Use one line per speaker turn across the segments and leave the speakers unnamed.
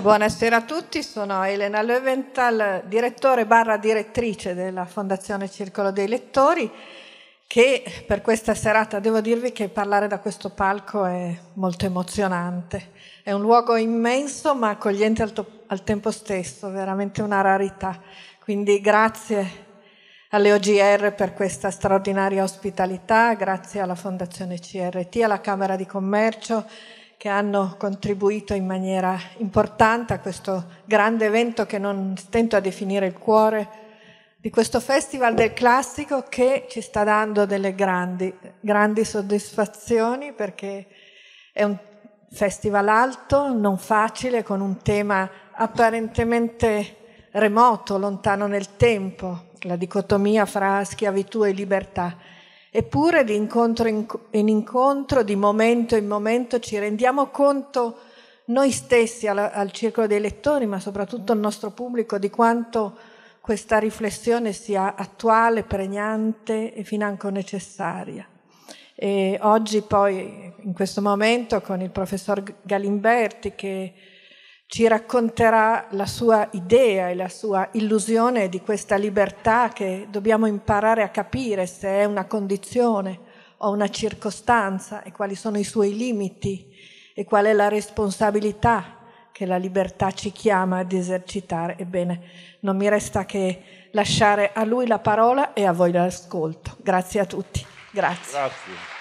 Buonasera a tutti, sono Elena Leventhal, direttore barra direttrice della Fondazione Circolo dei Lettori, che per questa serata devo dirvi che parlare da questo palco è molto emozionante. È un luogo immenso ma accogliente al, to- al tempo stesso, veramente una rarità. Quindi grazie alle OGR per questa straordinaria ospitalità, grazie alla Fondazione CRT, alla Camera di Commercio, che hanno contribuito in maniera importante a questo grande evento che non stento a definire il cuore di questo Festival del Classico che ci sta dando delle grandi, grandi soddisfazioni perché è un festival alto, non facile, con un tema apparentemente remoto, lontano nel tempo, la dicotomia fra schiavitù e libertà Eppure di incontro in incontro, di momento in momento ci rendiamo conto noi stessi al, al circolo dei lettori, ma soprattutto al nostro pubblico, di quanto questa riflessione sia attuale, pregnante e financo necessaria. E oggi poi, in questo momento, con il professor Galimberti che ci racconterà la sua idea e la sua illusione di questa libertà che dobbiamo imparare a capire se è una condizione o una circostanza e quali sono i suoi limiti e qual è la responsabilità che la libertà ci chiama ad esercitare. Ebbene, non mi resta che lasciare a lui la parola e a voi l'ascolto. Grazie a tutti. Grazie. Grazie.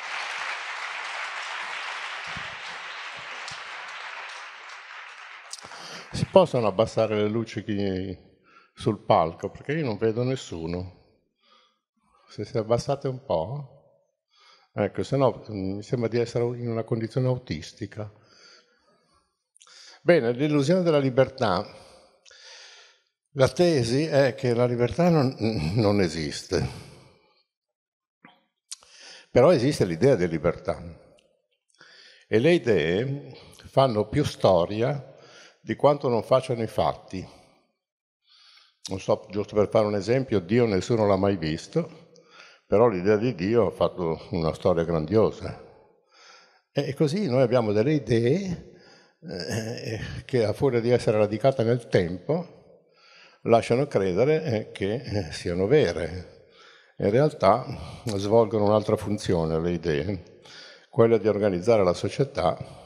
Si possono abbassare le luci sul palco? Perché io non vedo nessuno. Se si abbassate un po'. Eh? Ecco, se no mm, mi sembra di essere in una condizione autistica. Bene, l'illusione della libertà. La tesi è che la libertà non, non esiste. Però esiste l'idea di libertà. E le idee fanno più storia di quanto non facciano i fatti. Non so, giusto per fare un esempio, Dio nessuno l'ha mai visto, però l'idea di Dio ha fatto una storia grandiosa. E così noi abbiamo delle idee eh, eh, che a furia di essere radicate nel tempo lasciano credere eh, che eh, siano vere. In realtà svolgono un'altra funzione le idee, quella di organizzare la società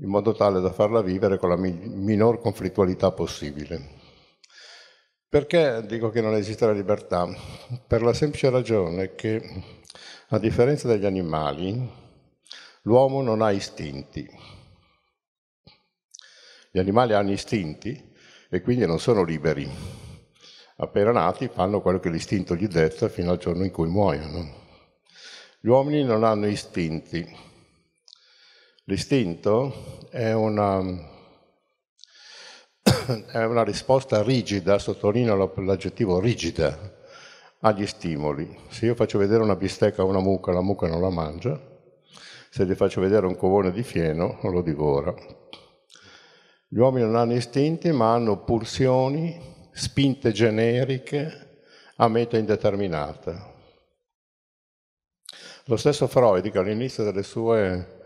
in modo tale da farla vivere con la minor conflittualità possibile. Perché dico che non esiste la libertà? Per la semplice ragione che, a differenza degli animali, l'uomo non ha istinti. Gli animali hanno istinti e quindi non sono liberi. Appena nati fanno quello che l'istinto gli detta fino al giorno in cui muoiono. Gli uomini non hanno istinti, L'istinto è una, è una risposta rigida, sottolineo l'aggettivo rigida, agli stimoli. Se io faccio vedere una bistecca a una mucca, la mucca non la mangia, se gli faccio vedere un covone di fieno, lo divora. Gli uomini non hanno istinti, ma hanno pulsioni, spinte generiche a meta indeterminata. Lo stesso Freud, che all'inizio delle sue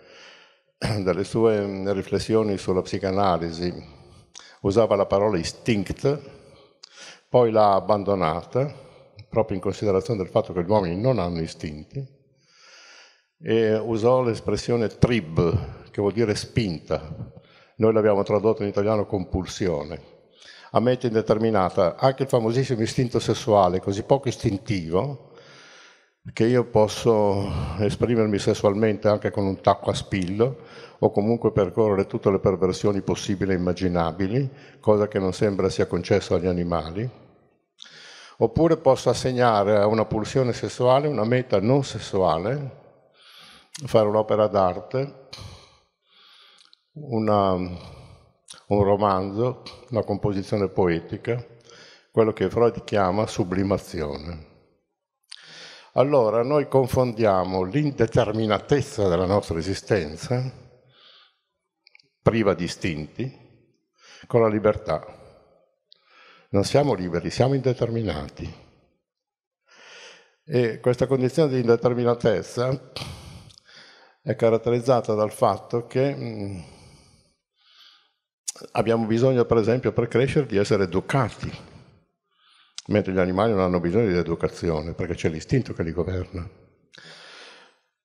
dalle sue mm, riflessioni sulla psicanalisi usava la parola instinct, poi l'ha abbandonata proprio in considerazione del fatto che gli uomini non hanno istinti e usò l'espressione trib, che vuol dire spinta. Noi l'abbiamo tradotto in italiano compulsione. A mente indeterminata, anche il famosissimo istinto sessuale, così poco istintivo, che io posso esprimermi sessualmente anche con un tacco a spillo o comunque percorrere tutte le perversioni possibili e immaginabili, cosa che non sembra sia concesso agli animali, oppure posso assegnare a una pulsione sessuale una meta non sessuale, fare un'opera d'arte, un romanzo, una composizione poetica, quello che Freud chiama sublimazione. Allora noi confondiamo l'indeterminatezza della nostra esistenza, priva di istinti, con la libertà. Non siamo liberi, siamo indeterminati. E questa condizione di indeterminatezza è caratterizzata dal fatto che mm, abbiamo bisogno, per esempio, per crescere, di essere educati mentre gli animali non hanno bisogno di educazione perché c'è l'istinto che li governa.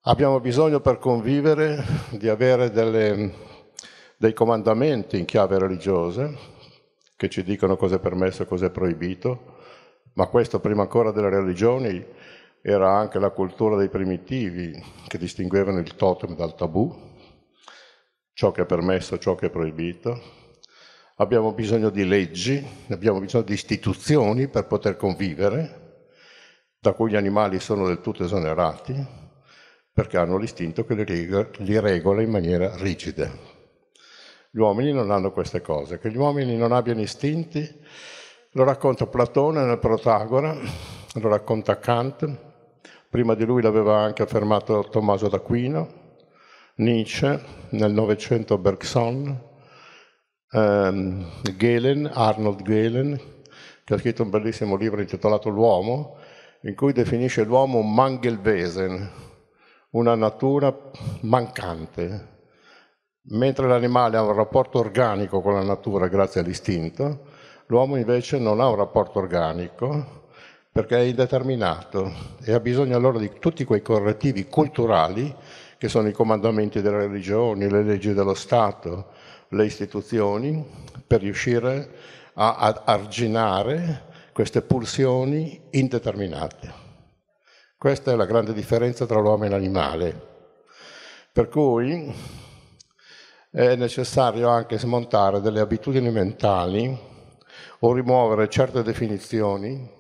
Abbiamo bisogno per convivere di avere delle, dei comandamenti in chiave religiosa che ci dicono cosa è permesso e cosa è proibito, ma questo prima ancora delle religioni era anche la cultura dei primitivi che distinguevano il totem dal tabù, ciò che è permesso, ciò che è proibito, abbiamo bisogno di leggi, abbiamo bisogno di istituzioni per poter convivere, da cui gli animali sono del tutto esonerati, perché hanno l'istinto che li regola in maniera rigida. Gli uomini non hanno queste cose. Che gli uomini non abbiano istinti lo racconta Platone nel Protagora, lo racconta Kant, prima di lui l'aveva anche affermato Tommaso d'Aquino, Nietzsche, nel Novecento Bergson, um, Galen, Arnold Galen, che ha scritto un bellissimo libro intitolato L'uomo, in cui definisce l'uomo un mangelwesen, una natura mancante. Mentre l'animale ha un rapporto organico con la natura grazie all'istinto, l'uomo invece non ha un rapporto organico perché è indeterminato e ha bisogno allora di tutti quei correttivi culturali che sono i comandamenti delle religioni, le leggi dello Stato, le istituzioni per riuscire a arginare queste pulsioni indeterminate. Questa è la grande differenza tra l'uomo e l'animale. Per cui è necessario anche smontare delle abitudini mentali o rimuovere certe definizioni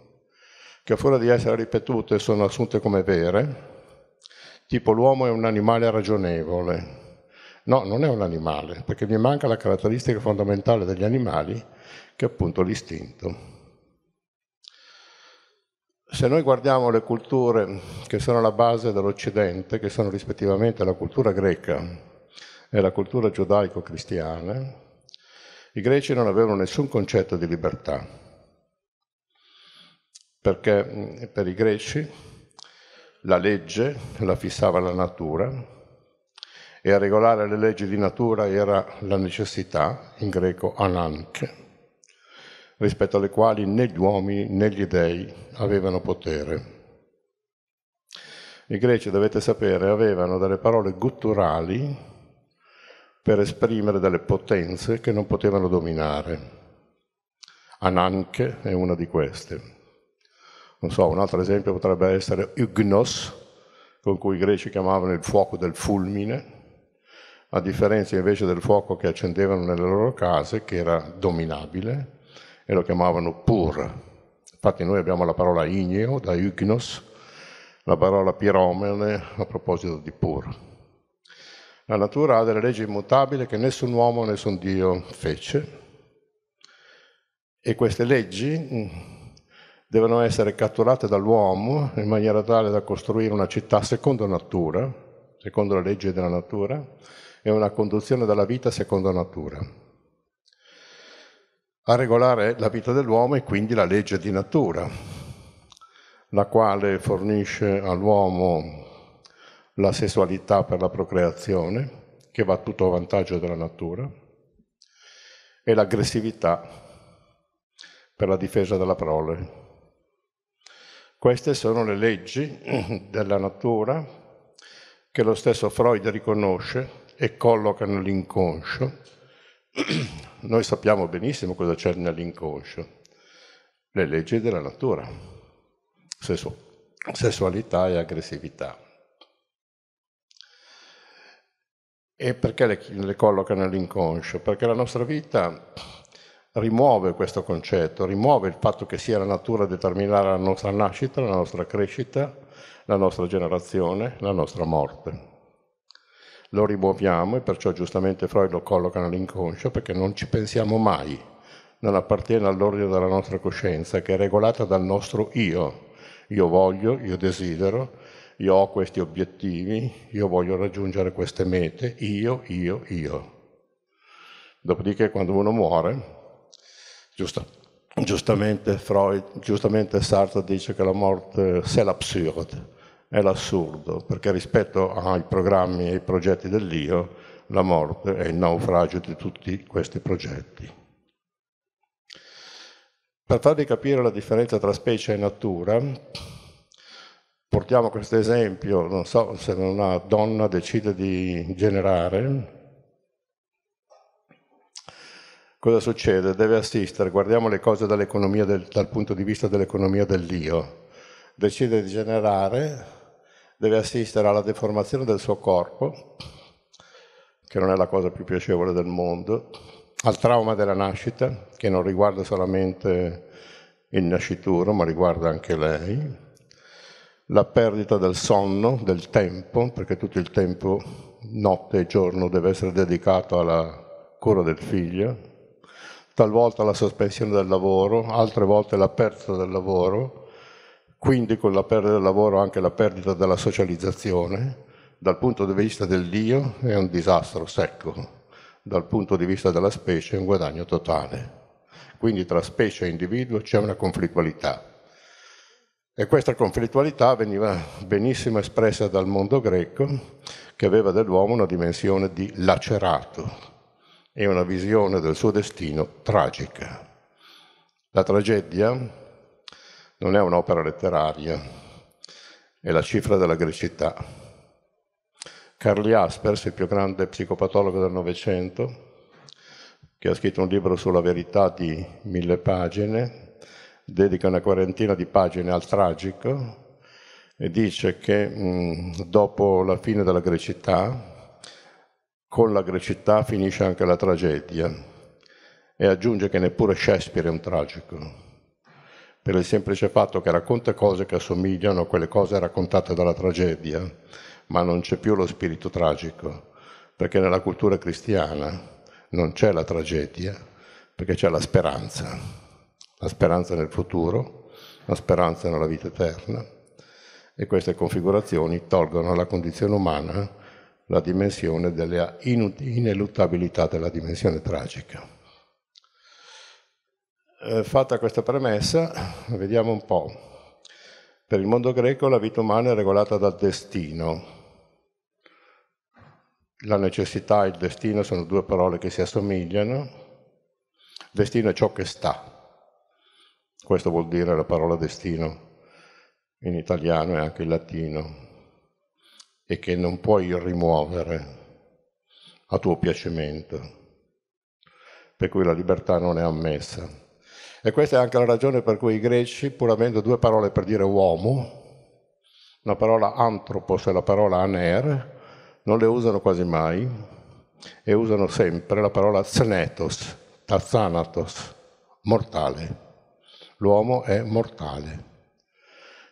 che fuori di essere ripetute sono assunte come vere, tipo l'uomo è un animale ragionevole, No, non è un animale, perché gli manca la caratteristica fondamentale degli animali, che è appunto l'istinto. Se noi guardiamo le culture che sono la base dell'Occidente, che sono rispettivamente la cultura greca e la cultura giudaico-cristiana, i greci non avevano nessun concetto di libertà, perché mm, per i greci la legge la fissava la natura, e a regolare le leggi di natura era la necessità, in greco ananke, rispetto alle quali né gli uomini né gli dei avevano potere. I greci, dovete sapere, avevano delle parole gutturali per esprimere delle potenze che non potevano dominare. Ananke è una di queste. Non so, un altro esempio potrebbe essere Ignos, con cui i greci chiamavano il fuoco del fulmine, a differenza invece del fuoco che accendevano nelle loro case, che era dominabile, e lo chiamavano pur. Infatti noi abbiamo la parola igneo da ignos, la parola piromene a proposito di pur. La natura ha delle leggi immutabili che nessun uomo, nessun Dio fece e queste leggi mm, devono essere catturate dall'uomo in maniera tale da costruire una città secondo natura, secondo le leggi della natura, è una conduzione della vita secondo natura. A regolare la vita dell'uomo è quindi la legge di natura, la quale fornisce all'uomo la sessualità per la procreazione, che va tutto a vantaggio della natura, e l'aggressività per la difesa della prole. Queste sono le leggi della natura che lo stesso Freud riconosce e collocano l'inconscio. Noi sappiamo benissimo cosa c'è nell'inconscio, le leggi della natura, sessualità e aggressività. E perché le, le colloca nell'inconscio? Perché la nostra vita rimuove questo concetto, rimuove il fatto che sia la natura a determinare la nostra nascita, la nostra crescita, la nostra generazione, la nostra morte lo rimuoviamo e perciò giustamente Freud lo colloca nell'inconscio perché non ci pensiamo mai, non appartiene all'ordine della nostra coscienza che è regolata dal nostro io. Io voglio, io desidero, io ho questi obiettivi, io voglio raggiungere queste mete, io, io, io. Dopodiché quando uno muore, giusta, giustamente Freud, giustamente Sartre dice che la morte c'est l'absurde, è l'assurdo, perché rispetto ai programmi e ai progetti dell'io, la morte è il naufragio di tutti questi progetti. Per farvi capire la differenza tra specie e natura, portiamo questo esempio, non so se una donna decide di generare, cosa succede? Deve assistere, guardiamo le cose del, dal punto di vista dell'economia dell'io, decide di generare, deve assistere alla deformazione del suo corpo, che non è la cosa più piacevole del mondo, al trauma della nascita, che non riguarda solamente il nascituro, ma riguarda anche lei, la perdita del sonno, del tempo, perché tutto il tempo, notte e giorno, deve essere dedicato alla cura del figlio, talvolta la sospensione del lavoro, altre volte la perdita del lavoro, quindi con la perdita del lavoro anche la perdita della socializzazione, dal punto di vista del Dio è un disastro secco, dal punto di vista della specie è un guadagno totale. Quindi tra specie e individuo c'è una conflittualità. E questa conflittualità veniva benissimo espressa dal mondo greco, che aveva dell'uomo una dimensione di lacerato e una visione del suo destino tragica. La tragedia non è un'opera letteraria, è la cifra della grecità. Carli Aspers, il più grande psicopatologo del Novecento, che ha scritto un libro sulla verità di mille pagine, dedica una quarantina di pagine al tragico e dice che mh, dopo la fine della grecità, con la grecità finisce anche la tragedia e aggiunge che neppure Shakespeare è un tragico per il semplice fatto che racconta cose che assomigliano a quelle cose raccontate dalla tragedia, ma non c'è più lo spirito tragico, perché nella cultura cristiana non c'è la tragedia, perché c'è la speranza, la speranza nel futuro, la speranza nella vita eterna e queste configurazioni tolgono alla condizione umana la dimensione della ineluttabilità della dimensione tragica. Eh, fatta questa premessa, vediamo un po'. Per il mondo greco la vita umana è regolata dal destino. La necessità e il destino sono due parole che si assomigliano. Destino è ciò che sta. Questo vuol dire la parola destino in italiano e anche in latino e che non puoi rimuovere a tuo piacimento. Per cui la libertà non è ammessa. E questa è anche la ragione per cui i greci, pur avendo due parole per dire uomo, la parola antropos e la parola aner, non le usano quasi mai e usano sempre la parola xenetos, tazanatos, mortale. L'uomo è mortale,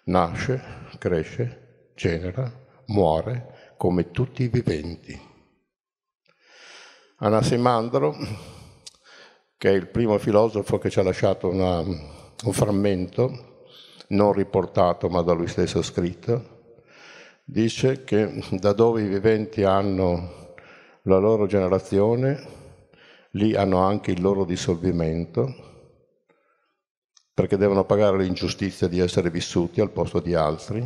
nasce, cresce, genera, muore come tutti i viventi. Anasimandro che è il primo filosofo che ci ha lasciato una, un frammento, non riportato ma da lui stesso scritto, dice che da dove i viventi hanno la loro generazione, lì hanno anche il loro dissolvimento, perché devono pagare l'ingiustizia di essere vissuti al posto di altri,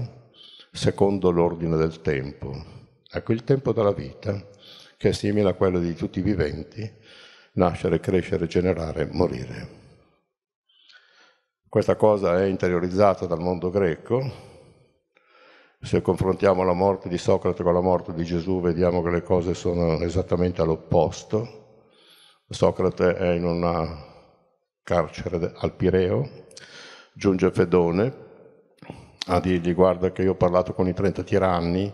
secondo l'ordine del tempo. Ecco, il tempo della vita, che è simile a quello di tutti i viventi, nascere, crescere, generare, morire. Questa cosa è interiorizzata dal mondo greco. Se confrontiamo la morte di Socrate con la morte di Gesù, vediamo che le cose sono esattamente all'opposto. Socrate è in una carcere al Pireo, giunge Fedone a dirgli guarda che io ho parlato con i 30 tiranni,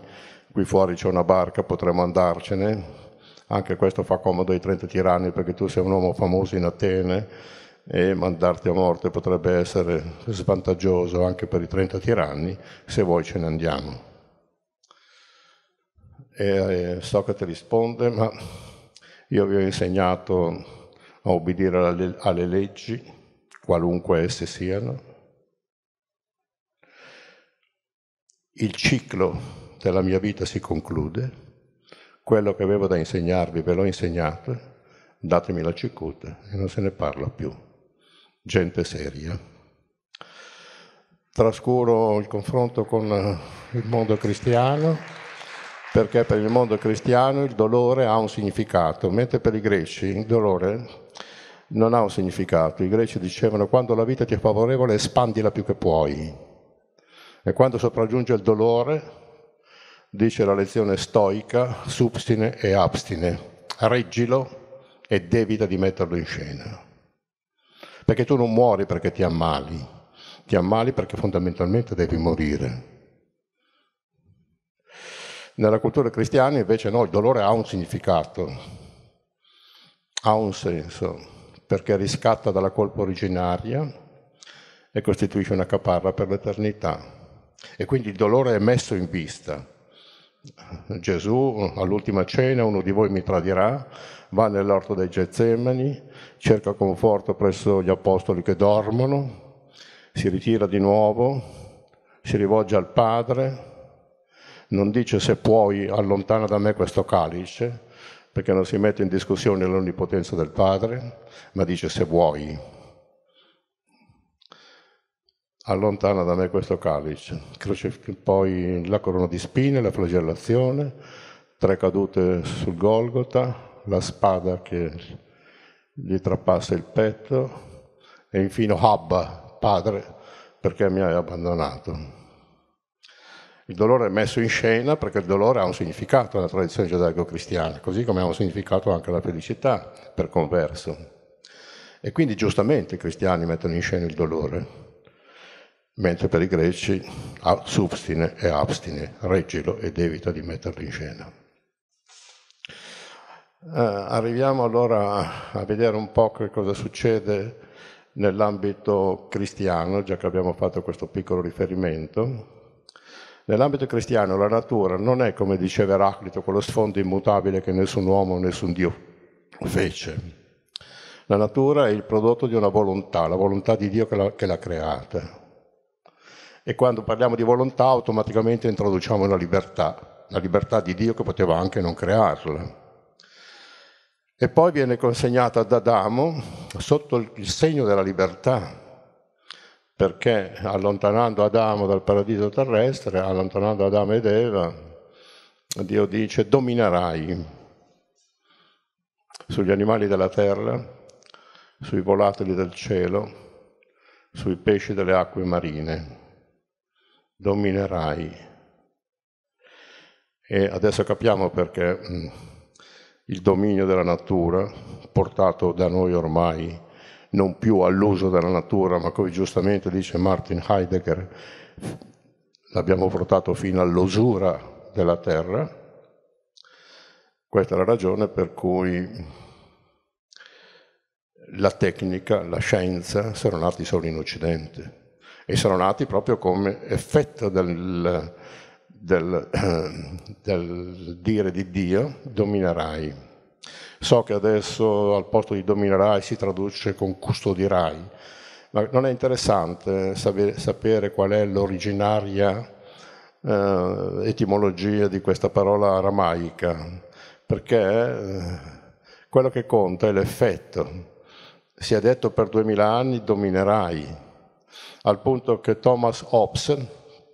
qui fuori c'è una barca, potremmo andarcene, anche questo fa comodo ai 30 tiranni perché tu sei un uomo famoso in Atene e mandarti a morte potrebbe essere svantaggioso anche per i 30 tiranni, se vuoi ce ne andiamo. E Socrate risponde, ma io vi ho insegnato a obbedire alle leggi, qualunque esse siano. Il ciclo della mia vita si conclude quello che avevo da insegnarvi ve l'ho insegnato, datemi la cicuta e non se ne parla più. Gente seria. Trascuro il confronto con eh, il mondo cristiano, perché per il mondo cristiano il dolore ha un significato, mentre per i greci il dolore non ha un significato. I greci dicevano quando la vita ti è favorevole espandila più che puoi e quando sopraggiunge il dolore dice la lezione stoica, substine e abstine. Reggilo e evita di metterlo in scena. Perché tu non muori perché ti ammali, ti ammali perché fondamentalmente devi morire. Nella cultura cristiana invece no, il dolore ha un significato, ha un senso, perché riscatta dalla colpa originaria e costituisce una caparra per l'eternità. E quindi il dolore è messo in vista Gesù all'ultima cena, uno di voi mi tradirà, va nell'orto dei Getsemani, cerca conforto presso gli apostoli che dormono, si ritira di nuovo, si rivolge al Padre, non dice se puoi allontana da me questo calice, perché non si mette in discussione l'onnipotenza del Padre, ma dice se vuoi allontana da me questo calice. poi la corona di spine, la flagellazione, tre cadute sul Golgota, la spada che gli trapassa il petto e infine Habba, padre, perché mi hai abbandonato. Il dolore è messo in scena perché il dolore ha un significato nella tradizione giudaico-cristiana, così come ha un significato anche la felicità per converso. E quindi giustamente i cristiani mettono in scena il dolore mentre per i greci substine e abstine, reggilo ed evita di metterlo in scena. Eh, arriviamo allora a vedere un po' che cosa succede nell'ambito cristiano, già che abbiamo fatto questo piccolo riferimento. Nell'ambito cristiano la natura non è, come diceva Eraclito, quello sfondo immutabile che nessun uomo nessun Dio fece. La natura è il prodotto di una volontà, la volontà di Dio che l'ha, che l'ha creata e quando parliamo di volontà automaticamente introduciamo la libertà, la libertà di Dio che poteva anche non crearla. E poi viene consegnata ad Adamo sotto il segno della libertà, perché allontanando Adamo dal paradiso terrestre, allontanando Adamo ed Eva, Dio dice dominerai sugli animali della terra, sui volatili del cielo, sui pesci delle acque marine dominerai. E adesso capiamo perché mm, il dominio della natura, portato da noi ormai non più all'uso della natura, ma come giustamente dice Martin Heidegger, l'abbiamo portato fino all'usura della terra. Questa è la ragione per cui la tecnica, la scienza sono nati solo in Occidente e sono nati proprio come effetto del, del, eh, del dire di Dio dominerai. So che adesso al posto di dominerai si traduce con custodirai, ma non è interessante sapere, qual è l'originaria eh, etimologia di questa parola aramaica, perché eh, quello che conta è l'effetto. Si è detto per duemila anni dominerai, al punto che Thomas Hobbes,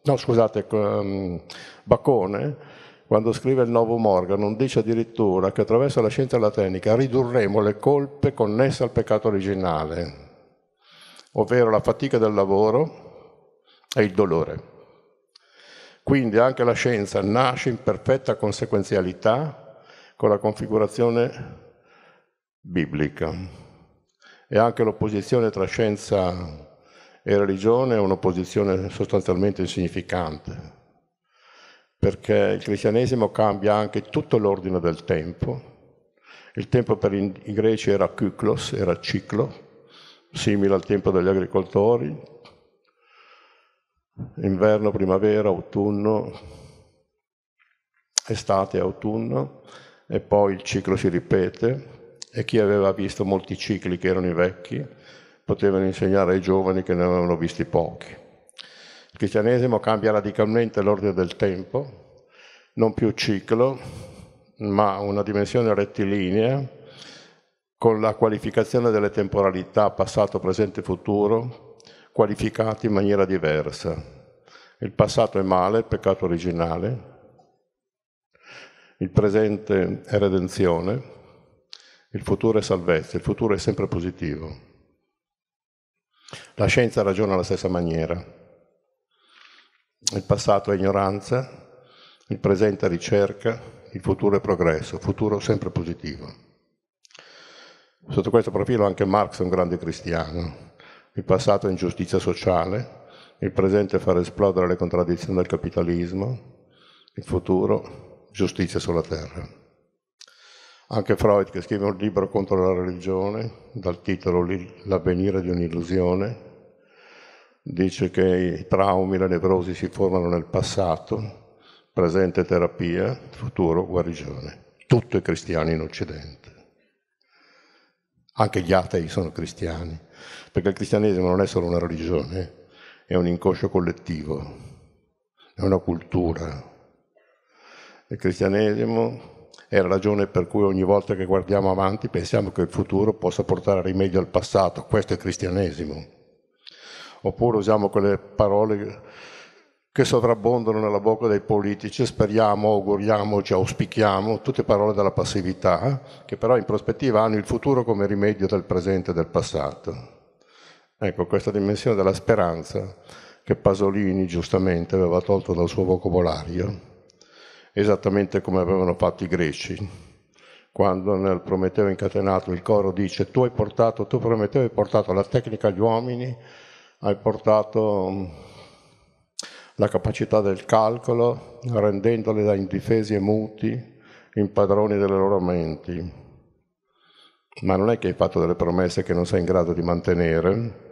no scusate, ehm, Bacone, quando scrive il Novum Morgan, dice addirittura che attraverso la scienza e la tecnica ridurremo le colpe connesse al peccato originale, ovvero la fatica del lavoro e il dolore. Quindi anche la scienza nasce in perfetta conseguenzialità con la configurazione biblica e anche l'opposizione tra scienza e religione è un'opposizione sostanzialmente insignificante, perché il cristianesimo cambia anche tutto l'ordine del tempo. Il tempo per i greci era cyklos, era ciclo, simile al tempo degli agricoltori, inverno, primavera, autunno, estate, autunno, e poi il ciclo si ripete, e chi aveva visto molti cicli che erano i vecchi, potevano insegnare ai giovani che ne avevano visti pochi. Il cristianesimo cambia radicalmente l'ordine del tempo, non più ciclo, ma una dimensione rettilinea, con la qualificazione delle temporalità passato, presente e futuro, qualificati in maniera diversa. Il passato è male, peccato originale, il presente è redenzione, il futuro è salvezza, il futuro è sempre positivo. La scienza ragiona alla stessa maniera. Il passato è ignoranza, il presente è ricerca, il futuro è progresso, futuro sempre positivo. Sotto questo profilo anche Marx è un grande cristiano. Il passato è ingiustizia sociale, il presente è far esplodere le contraddizioni del capitalismo, il futuro giustizia sulla terra. Anche Freud che scrive un libro contro la religione, dal titolo L'avvenire di un'illusione, dice che i traumi, la nevrosi si formano nel passato, presente terapia, futuro guarigione. Tutto è cristiano in Occidente. Anche gli atei sono cristiani, perché il cristianesimo non è solo una religione, eh, è un inconscio collettivo, è una cultura. Il cristianesimo è la ragione per cui ogni volta che guardiamo avanti pensiamo che il futuro possa portare rimedio al passato, questo è cristianesimo. Oppure usiamo quelle parole che sovrabbondano nella bocca dei politici, speriamo, auguriamoci, auspichiamo, tutte parole della passività, che però in prospettiva hanno il futuro come rimedio del presente e del passato. Ecco, questa dimensione della speranza che Pasolini giustamente aveva tolto dal suo vocabolario esattamente come avevano fatto i greci. Quando nel Prometeo incatenato il coro dice tu hai portato, tu Prometeo hai portato la tecnica agli uomini, hai portato mm, la capacità del calcolo, rendendoli da indifesi e muti, impadroni delle loro menti. Ma non è che hai fatto delle promesse che non sei in grado di mantenere,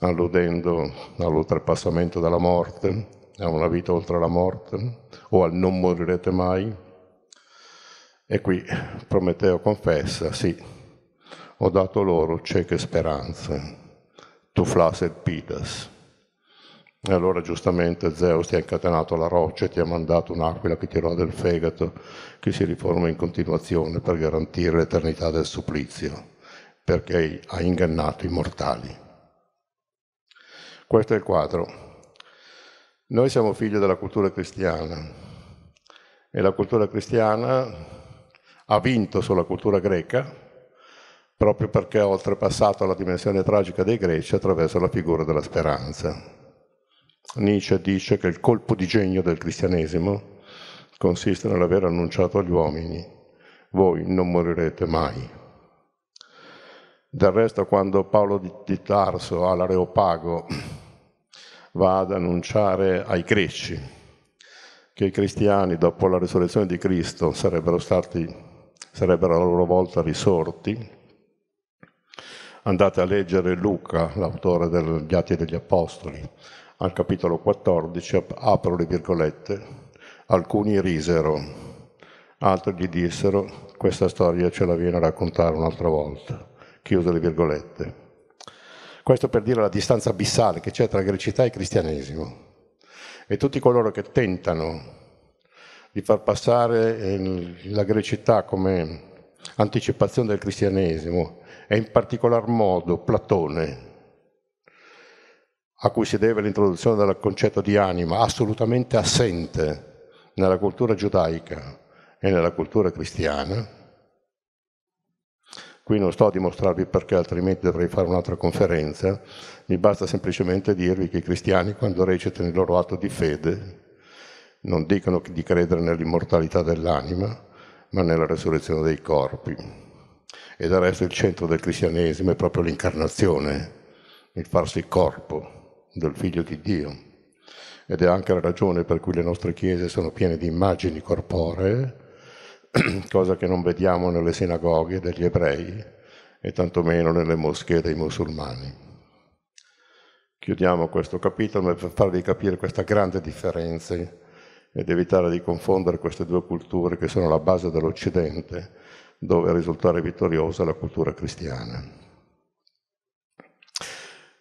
alludendo all'oltrepassamento della morte, a una vita oltre la morte o al non morirete mai. E qui Prometeo confessa, sì, ho dato loro cieche speranze, tu flaset pidas. E allora giustamente Zeus ti ha incatenato la roccia e ti ha mandato un'aquila che ti rode il fegato, che si riforma in continuazione per garantire l'eternità del supplizio, perché ha ingannato i mortali. Questo è il quadro. Noi siamo figli della cultura cristiana e la cultura cristiana ha vinto sulla cultura greca proprio perché ha oltrepassato la dimensione tragica dei greci attraverso la figura della speranza. Nietzsche dice che il colpo di genio del cristianesimo consiste nell'aver annunciato agli uomini, voi non morirete mai. Del resto quando Paolo di Tarso all'Areopago va ad annunciare ai greci che i cristiani dopo la risurrezione di Cristo sarebbero stati, sarebbero a loro volta risorti. Andate a leggere Luca, l'autore degli Atti degli Apostoli, al capitolo 14, apro le virgolette, alcuni risero, altri gli dissero questa storia ce la viene a raccontare un'altra volta, chiuse le virgolette. Questo per dire la distanza abissale che c'è tra grecità e cristianesimo. E tutti coloro che tentano di far passare eh, la grecità come anticipazione del cristianesimo, e in particolar modo Platone, a cui si deve l'introduzione del concetto di anima, assolutamente assente nella cultura giudaica e nella cultura cristiana, Qui non sto a dimostrarvi perché, altrimenti dovrei fare un'altra conferenza, mi basta semplicemente dirvi che i cristiani quando recitano il loro atto di fede non dicono di credere nell'immortalità dell'anima, ma nella resurrezione dei corpi. E del resto il centro del cristianesimo è proprio l'incarnazione, il farsi corpo del figlio di Dio. Ed è anche la ragione per cui le nostre chiese sono piene di immagini corporee, cosa che non vediamo nelle sinagoghe degli ebrei e tantomeno nelle moschee dei musulmani. Chiudiamo questo capitolo per farvi capire questa grande differenza ed evitare di confondere queste due culture che sono la base dell'Occidente, dove risultare vittoriosa la cultura cristiana.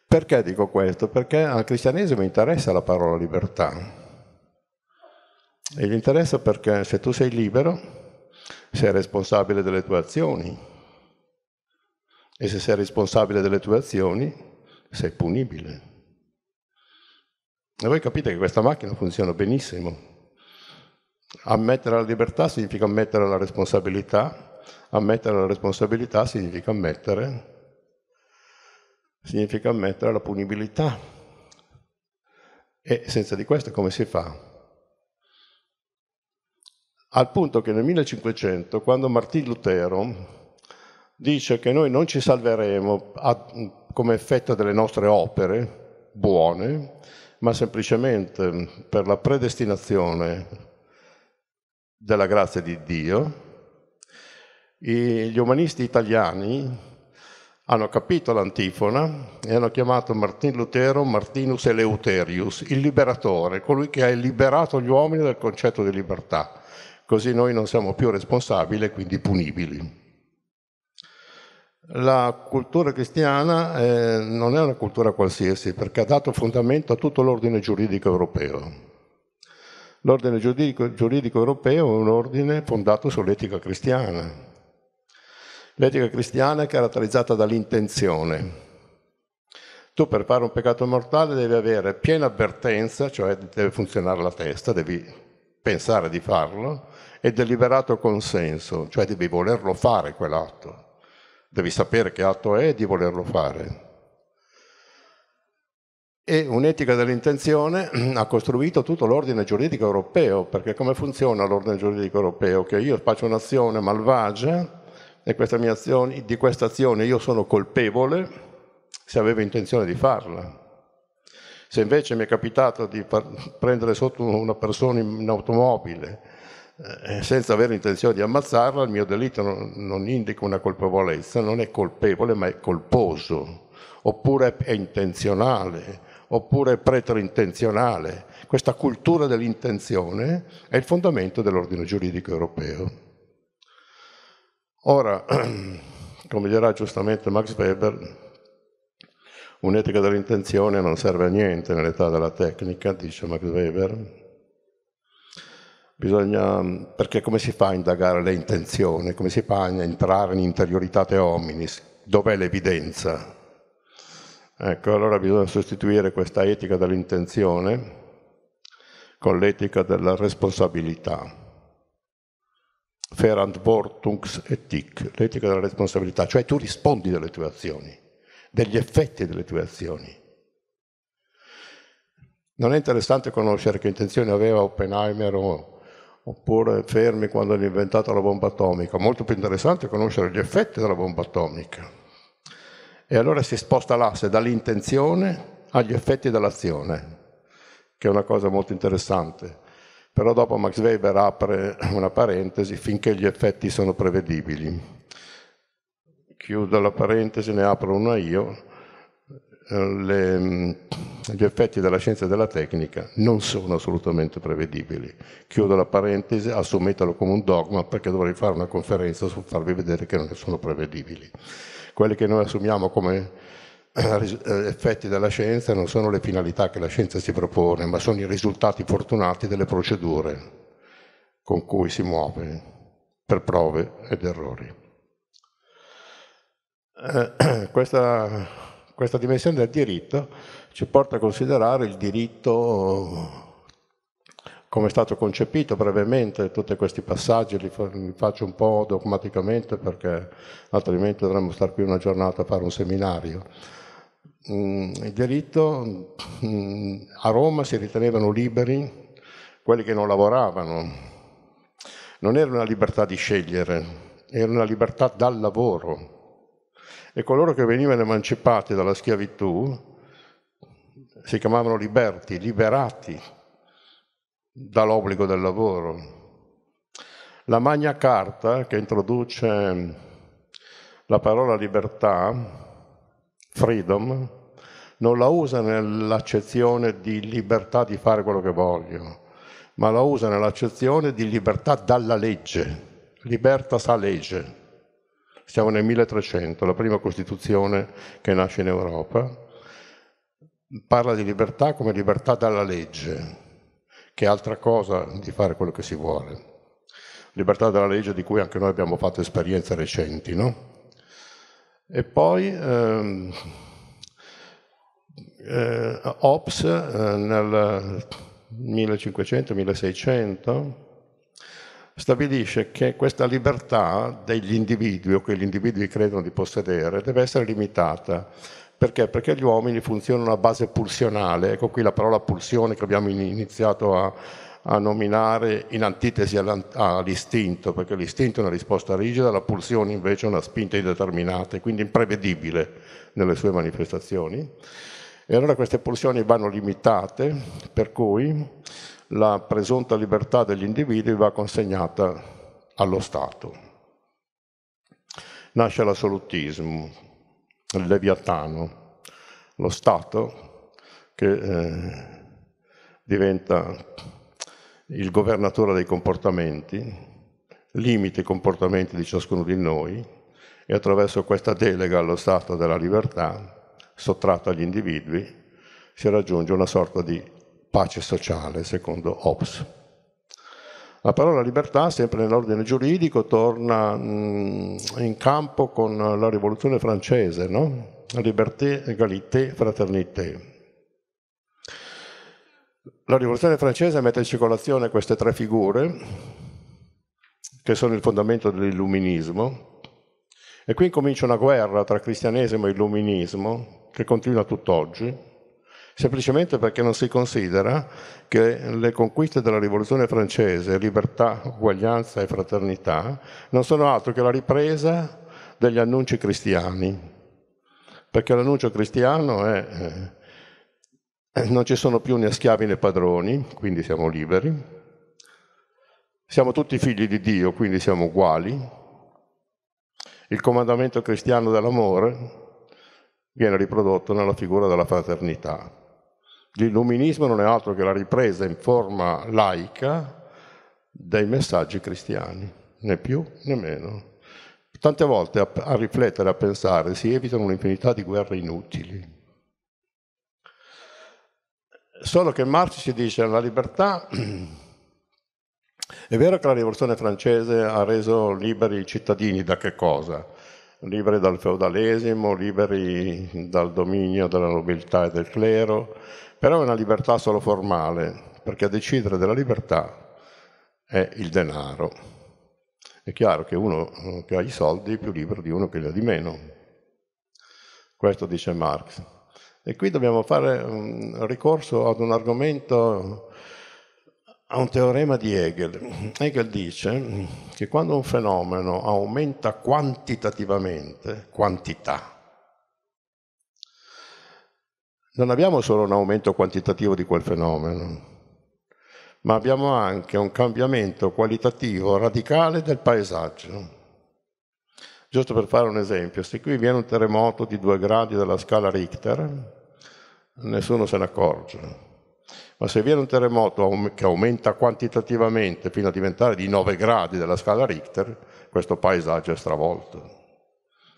Perché dico questo? Perché al cristianesimo interessa la parola libertà. E gli interessa perché se tu sei libero, sei responsabile delle tue azioni e se sei responsabile delle tue azioni sei punibile. E voi capite che questa macchina funziona benissimo. Ammettere la libertà significa ammettere la responsabilità, ammettere la responsabilità significa ammettere, significa ammettere la punibilità. E senza di questo come si fa? al punto che nel 1500, quando Martin Lutero dice che noi non ci salveremo a, come effetto delle nostre opere buone, ma semplicemente per la predestinazione della grazia di Dio, gli umanisti italiani hanno capito l'antifona e hanno chiamato Martin Lutero Martinus Eleuterius, il liberatore, colui che ha liberato gli uomini dal concetto di libertà così noi non siamo più responsabili e quindi punibili. La cultura cristiana eh, non è una cultura qualsiasi perché ha dato fondamento a tutto l'ordine giuridico europeo. L'ordine giuridico, giuridico europeo è un ordine fondato sull'etica cristiana. L'etica cristiana è caratterizzata dall'intenzione. Tu per fare un peccato mortale devi avere piena avvertenza, cioè deve funzionare la testa, devi pensare di farlo, e deliberato consenso, cioè devi volerlo fare quell'atto, devi sapere che atto è di volerlo fare. E un'etica dell'intenzione ha costruito tutto l'ordine giuridico europeo, perché come funziona l'ordine giuridico europeo? Che io faccio un'azione malvagia e questa azione, di questa azione io sono colpevole se avevo intenzione di farla. Se invece mi è capitato di prendere sotto una persona in automobile eh, eh, senza avere intenzione di ammazzarla, il mio delitto non, non indica una colpevolezza, non è colpevole ma è colposo, oppure è intenzionale, oppure è preterintenzionale. Questa cultura dell'intenzione è il fondamento dell'ordine giuridico europeo. Ora, come dirà giustamente Max Weber, un'etica dell'intenzione non serve a niente nell'età della tecnica, dice Max Weber, Bisogna, mm, perché come si fa a indagare le intenzioni, come si fa a entrare in interioritate hominis, dov'è l'evidenza? Ecco, allora bisogna sostituire questa etica dell'intenzione con l'etica della responsabilità. Verantwortungsethik, l'etica della responsabilità, cioè tu rispondi delle tue azioni, degli effetti delle tue azioni. Non è interessante conoscere che intenzioni aveva Oppenheimer o oppure Fermi quando hanno inventato la bomba atomica. Molto più interessante conoscere gli effetti della bomba atomica. E allora si sposta l'asse dall'intenzione agli effetti dell'azione, che è una cosa molto interessante. Però dopo Max Weber apre una parentesi finché gli effetti sono prevedibili. Chiudo la parentesi, ne apro una io le, gli effetti della scienza e della tecnica non sono assolutamente prevedibili. Chiudo la parentesi, assumetelo come un dogma perché dovrei fare una conferenza su farvi vedere che non sono prevedibili. Quelli che noi assumiamo come eh, eh, effetti della scienza non sono le finalità che la scienza si propone, ma sono i risultati fortunati delle procedure con cui si muove per prove ed errori. Eh, questa questa dimensione del diritto ci porta a considerare il diritto eh, come è stato concepito brevemente, tutti questi passaggi li, faccio un po' dogmaticamente perché altrimenti dovremmo stare qui una giornata a fare un seminario. Mm, il diritto mm, a Roma si ritenevano liberi quelli che non lavoravano, non era una libertà di scegliere, era una libertà dal lavoro e coloro che venivano emancipati dalla schiavitù si chiamavano liberti, liberati dall'obbligo del lavoro. La Magna Carta che introduce la parola libertà, freedom, non la usa nell'accezione di libertà di fare quello che voglio, ma la usa nell'accezione di libertà dalla legge, libertà sa legge. Siamo nel 1300, la prima Costituzione che nasce in Europa, parla di libertà come libertà dalla legge, che è altra cosa di fare quello che si vuole. Libertà dalla legge di cui anche noi abbiamo fatto esperienze recenti, no? E poi ehm, eh, Hobbes eh, nel 1500-1600 stabilisce che questa libertà degli individui o che gli individui credono di possedere deve essere limitata. Perché? Perché gli uomini funzionano a base pulsionale, ecco qui la parola pulsione che abbiamo iniziato a, a nominare in antitesi all'istinto, perché l'istinto è una risposta rigida, la pulsione invece è una spinta indeterminata e quindi imprevedibile nelle sue manifestazioni. E allora queste pulsioni vanno limitate, per cui la presunta libertà degli individui va consegnata allo Stato. Nasce l'assolutismo, il leviatano, lo Stato che eh, diventa il governatore dei comportamenti, limita i comportamenti di ciascuno di noi e attraverso questa delega allo Stato della libertà, sottratta agli individui, si raggiunge una sorta di pace sociale, secondo Hobbes. La parola libertà, sempre nell'ordine giuridico, torna mm, in campo con la rivoluzione francese, no? Liberté, égalité, fraternité. La rivoluzione francese mette in circolazione queste tre figure, che sono il fondamento dell'illuminismo, e qui comincia una guerra tra cristianesimo e illuminismo, che continua tutt'oggi, semplicemente perché non si considera che le conquiste della rivoluzione francese, libertà, uguaglianza e fraternità, non sono altro che la ripresa degli annunci cristiani, perché l'annuncio cristiano è eh, eh, non ci sono più né schiavi né padroni, quindi siamo liberi, siamo tutti figli di Dio, quindi siamo uguali, il comandamento cristiano dell'amore viene riprodotto nella figura della fraternità. L'illuminismo non è altro che la ripresa in forma laica dei messaggi cristiani, né più né meno. Tante volte a, a riflettere, a pensare, si evitano un'infinità di guerre inutili. Solo che Marx ci dice la libertà è vero che la rivoluzione francese ha reso liberi i cittadini da che cosa? Liberi dal feudalesimo, liberi dal dominio della nobiltà e del clero, però è una libertà solo formale, perché a decidere della libertà è il denaro. È chiaro che uno eh, che ha i soldi è più libero di uno che li ha di meno. Questo dice Marx. E qui dobbiamo fare ricorso ad un argomento, a un teorema di Hegel. Hegel dice che quando un fenomeno aumenta quantitativamente, quantità, non abbiamo solo un aumento quantitativo di quel fenomeno, ma abbiamo anche un cambiamento qualitativo radicale del paesaggio. Giusto per fare un esempio, se qui viene un terremoto di 2 gradi della scala Richter, nessuno se ne accorge. Ma se viene un terremoto che aumenta quantitativamente fino a diventare di 9 gradi della scala Richter, questo paesaggio è stravolto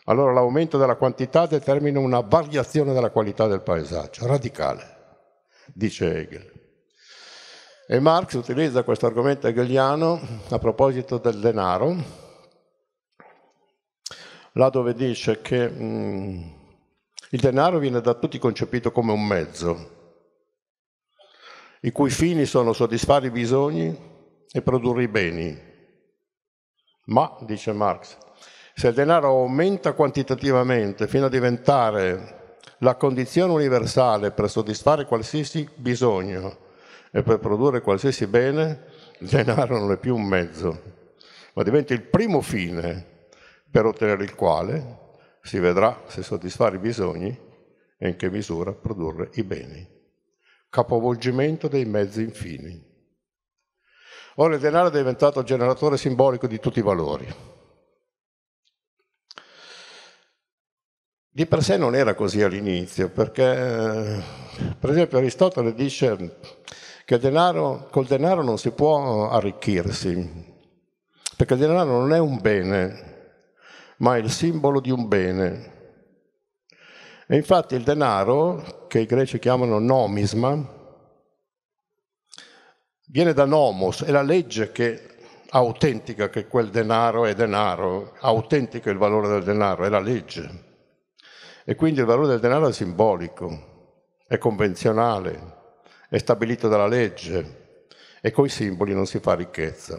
allora l'aumento della quantità determina una variazione della qualità del paesaggio, radicale, dice Hegel. E Marx utilizza questo argomento hegeliano a proposito del denaro, là dove dice che mh, mm, il denaro viene da tutti concepito come un mezzo, i cui fini sono soddisfare i bisogni e produrre i beni. Ma, dice Marx, se il denaro aumenta quantitativamente fino a diventare la condizione universale per soddisfare qualsiasi bisogno e per produrre qualsiasi bene, il denaro non è più un mezzo, ma diventa il primo fine per ottenere il quale si vedrà se soddisfare i bisogni e in che misura produrre i beni. Capovolgimento dei mezzi infini. Ora il denaro è diventato generatore simbolico di tutti i valori Di per sé non era così all'inizio, perché eh, per esempio Aristotele dice che denaro, col denaro non si può arricchirsi, perché il denaro non è un bene, ma è il simbolo di un bene. E infatti il denaro, che i greci chiamano nomisma, viene da nomos, è la legge che autentica che quel denaro è denaro, autentica il valore del denaro, è la legge. E quindi il valore del denaro è simbolico, è convenzionale, è stabilito dalla legge e con i simboli non si fa ricchezza.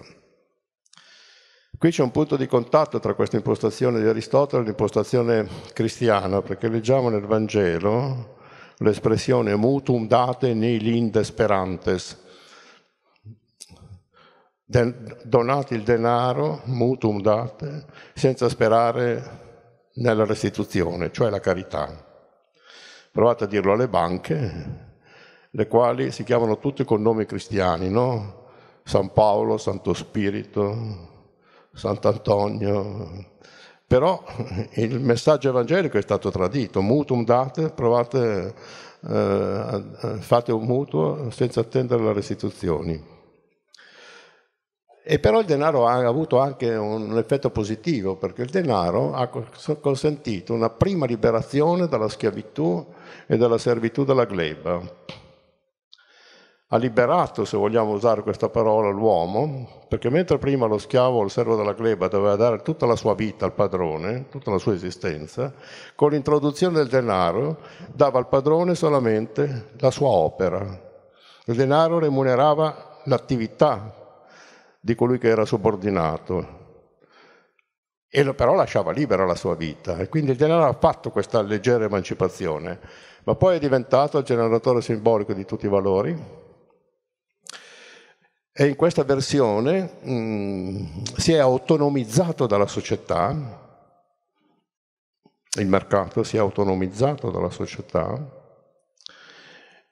Qui c'è un punto di contatto tra questa impostazione di Aristotele e l'impostazione cristiana, perché leggiamo nel Vangelo l'espressione mutum date nil inde sperantes. donate il denaro, mutum date, senza sperare nella restituzione, cioè la carità. Provate a dirlo alle banche, le quali si chiamano tutte con nomi cristiani, no? San Paolo, Santo Spirito, Sant'Antonio. Però il messaggio evangelico è stato tradito, Mutum date, provate, eh, fate un mutuo senza attendere le restituzioni. E però il denaro ha avuto anche un effetto positivo perché il denaro ha consentito una prima liberazione dalla schiavitù e dalla servitù della gleba. Ha liberato, se vogliamo usare questa parola, l'uomo, perché mentre prima lo schiavo o il servo della gleba doveva dare tutta la sua vita al padrone, tutta la sua esistenza, con l'introduzione del denaro dava al padrone solamente la sua opera. Il denaro remunerava l'attività di colui che era subordinato. E lo, però lasciava libera la sua vita e quindi il generale ha fatto questa leggera emancipazione, ma poi è diventato il generatore simbolico di tutti i valori e in questa versione mh, mm, si è autonomizzato dalla società, il mercato si è autonomizzato dalla società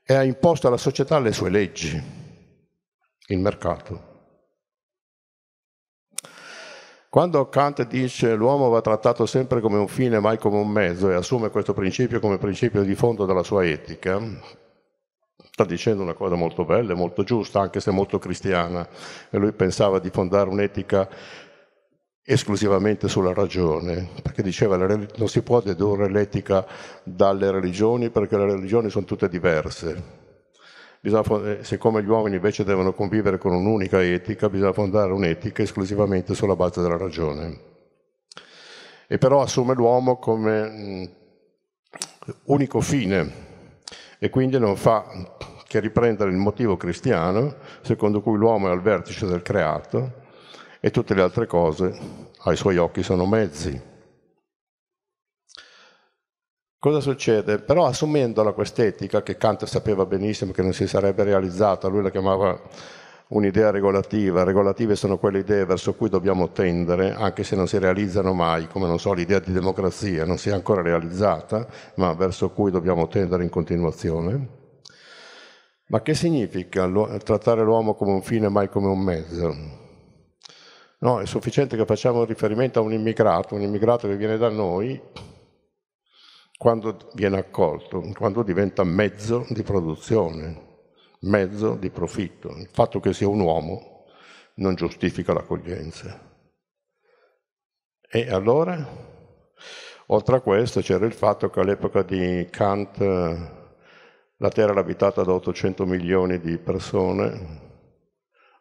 e ha imposto alla società le sue leggi, il mercato. Quando Kant dice che l'uomo va trattato sempre come un fine, mai come un mezzo, e assume questo principio come principio di fondo della sua etica, sta dicendo una cosa molto bella e molto giusta, anche se molto cristiana, e lui pensava di fondare un'etica esclusivamente sulla ragione, perché diceva che non si può dedurre l'etica dalle religioni perché le religioni sono tutte diverse, eh, siccome gli uomini invece devono convivere con un'unica etica, bisogna fondare un'etica esclusivamente sulla base della ragione. E però assume l'uomo come mm, unico fine e quindi non fa che riprendere il motivo cristiano secondo cui l'uomo è al vertice del creato e tutte le altre cose ai suoi occhi sono mezzi. Cosa succede? Però assumendola quest'etica, che Kant sapeva benissimo che non si sarebbe realizzata, lui la chiamava un'idea regolativa, regolative sono quelle idee verso cui dobbiamo tendere, anche se non si realizzano mai, come non so, l'idea di democrazia non si è ancora realizzata, ma verso cui dobbiamo tendere in continuazione. Ma che significa trattare l'uomo come un fine, mai come un mezzo? No, è sufficiente che facciamo riferimento a un immigrato, un immigrato che viene da noi quando viene accolto, quando diventa mezzo di produzione, mezzo di profitto. Il fatto che sia un uomo non giustifica l'accoglienza. E allora, oltre a questo, c'era il fatto che all'epoca di Kant eh, la Terra era abitata da 800 milioni di persone,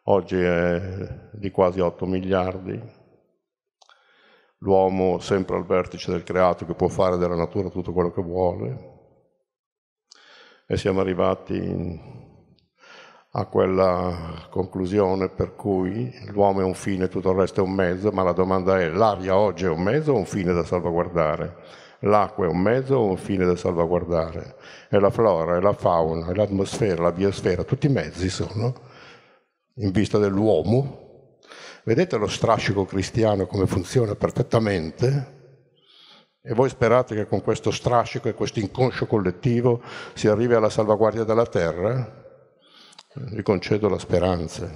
oggi è di quasi 8 miliardi l'uomo sempre al vertice del creato che può fare della natura tutto quello che vuole e siamo arrivati a quella conclusione per cui l'uomo è un fine, tutto il resto è un mezzo, ma la domanda è l'aria oggi è un mezzo o un fine da salvaguardare? L'acqua è un mezzo o un fine da salvaguardare? E la flora, e la fauna, e l'atmosfera, la biosfera, tutti i mezzi sono in vista dell'uomo Vedete lo strascico cristiano come funziona perfettamente? E voi sperate che con questo strascico e questo inconscio collettivo si arrivi alla salvaguardia della terra? Vi concedo la speranza.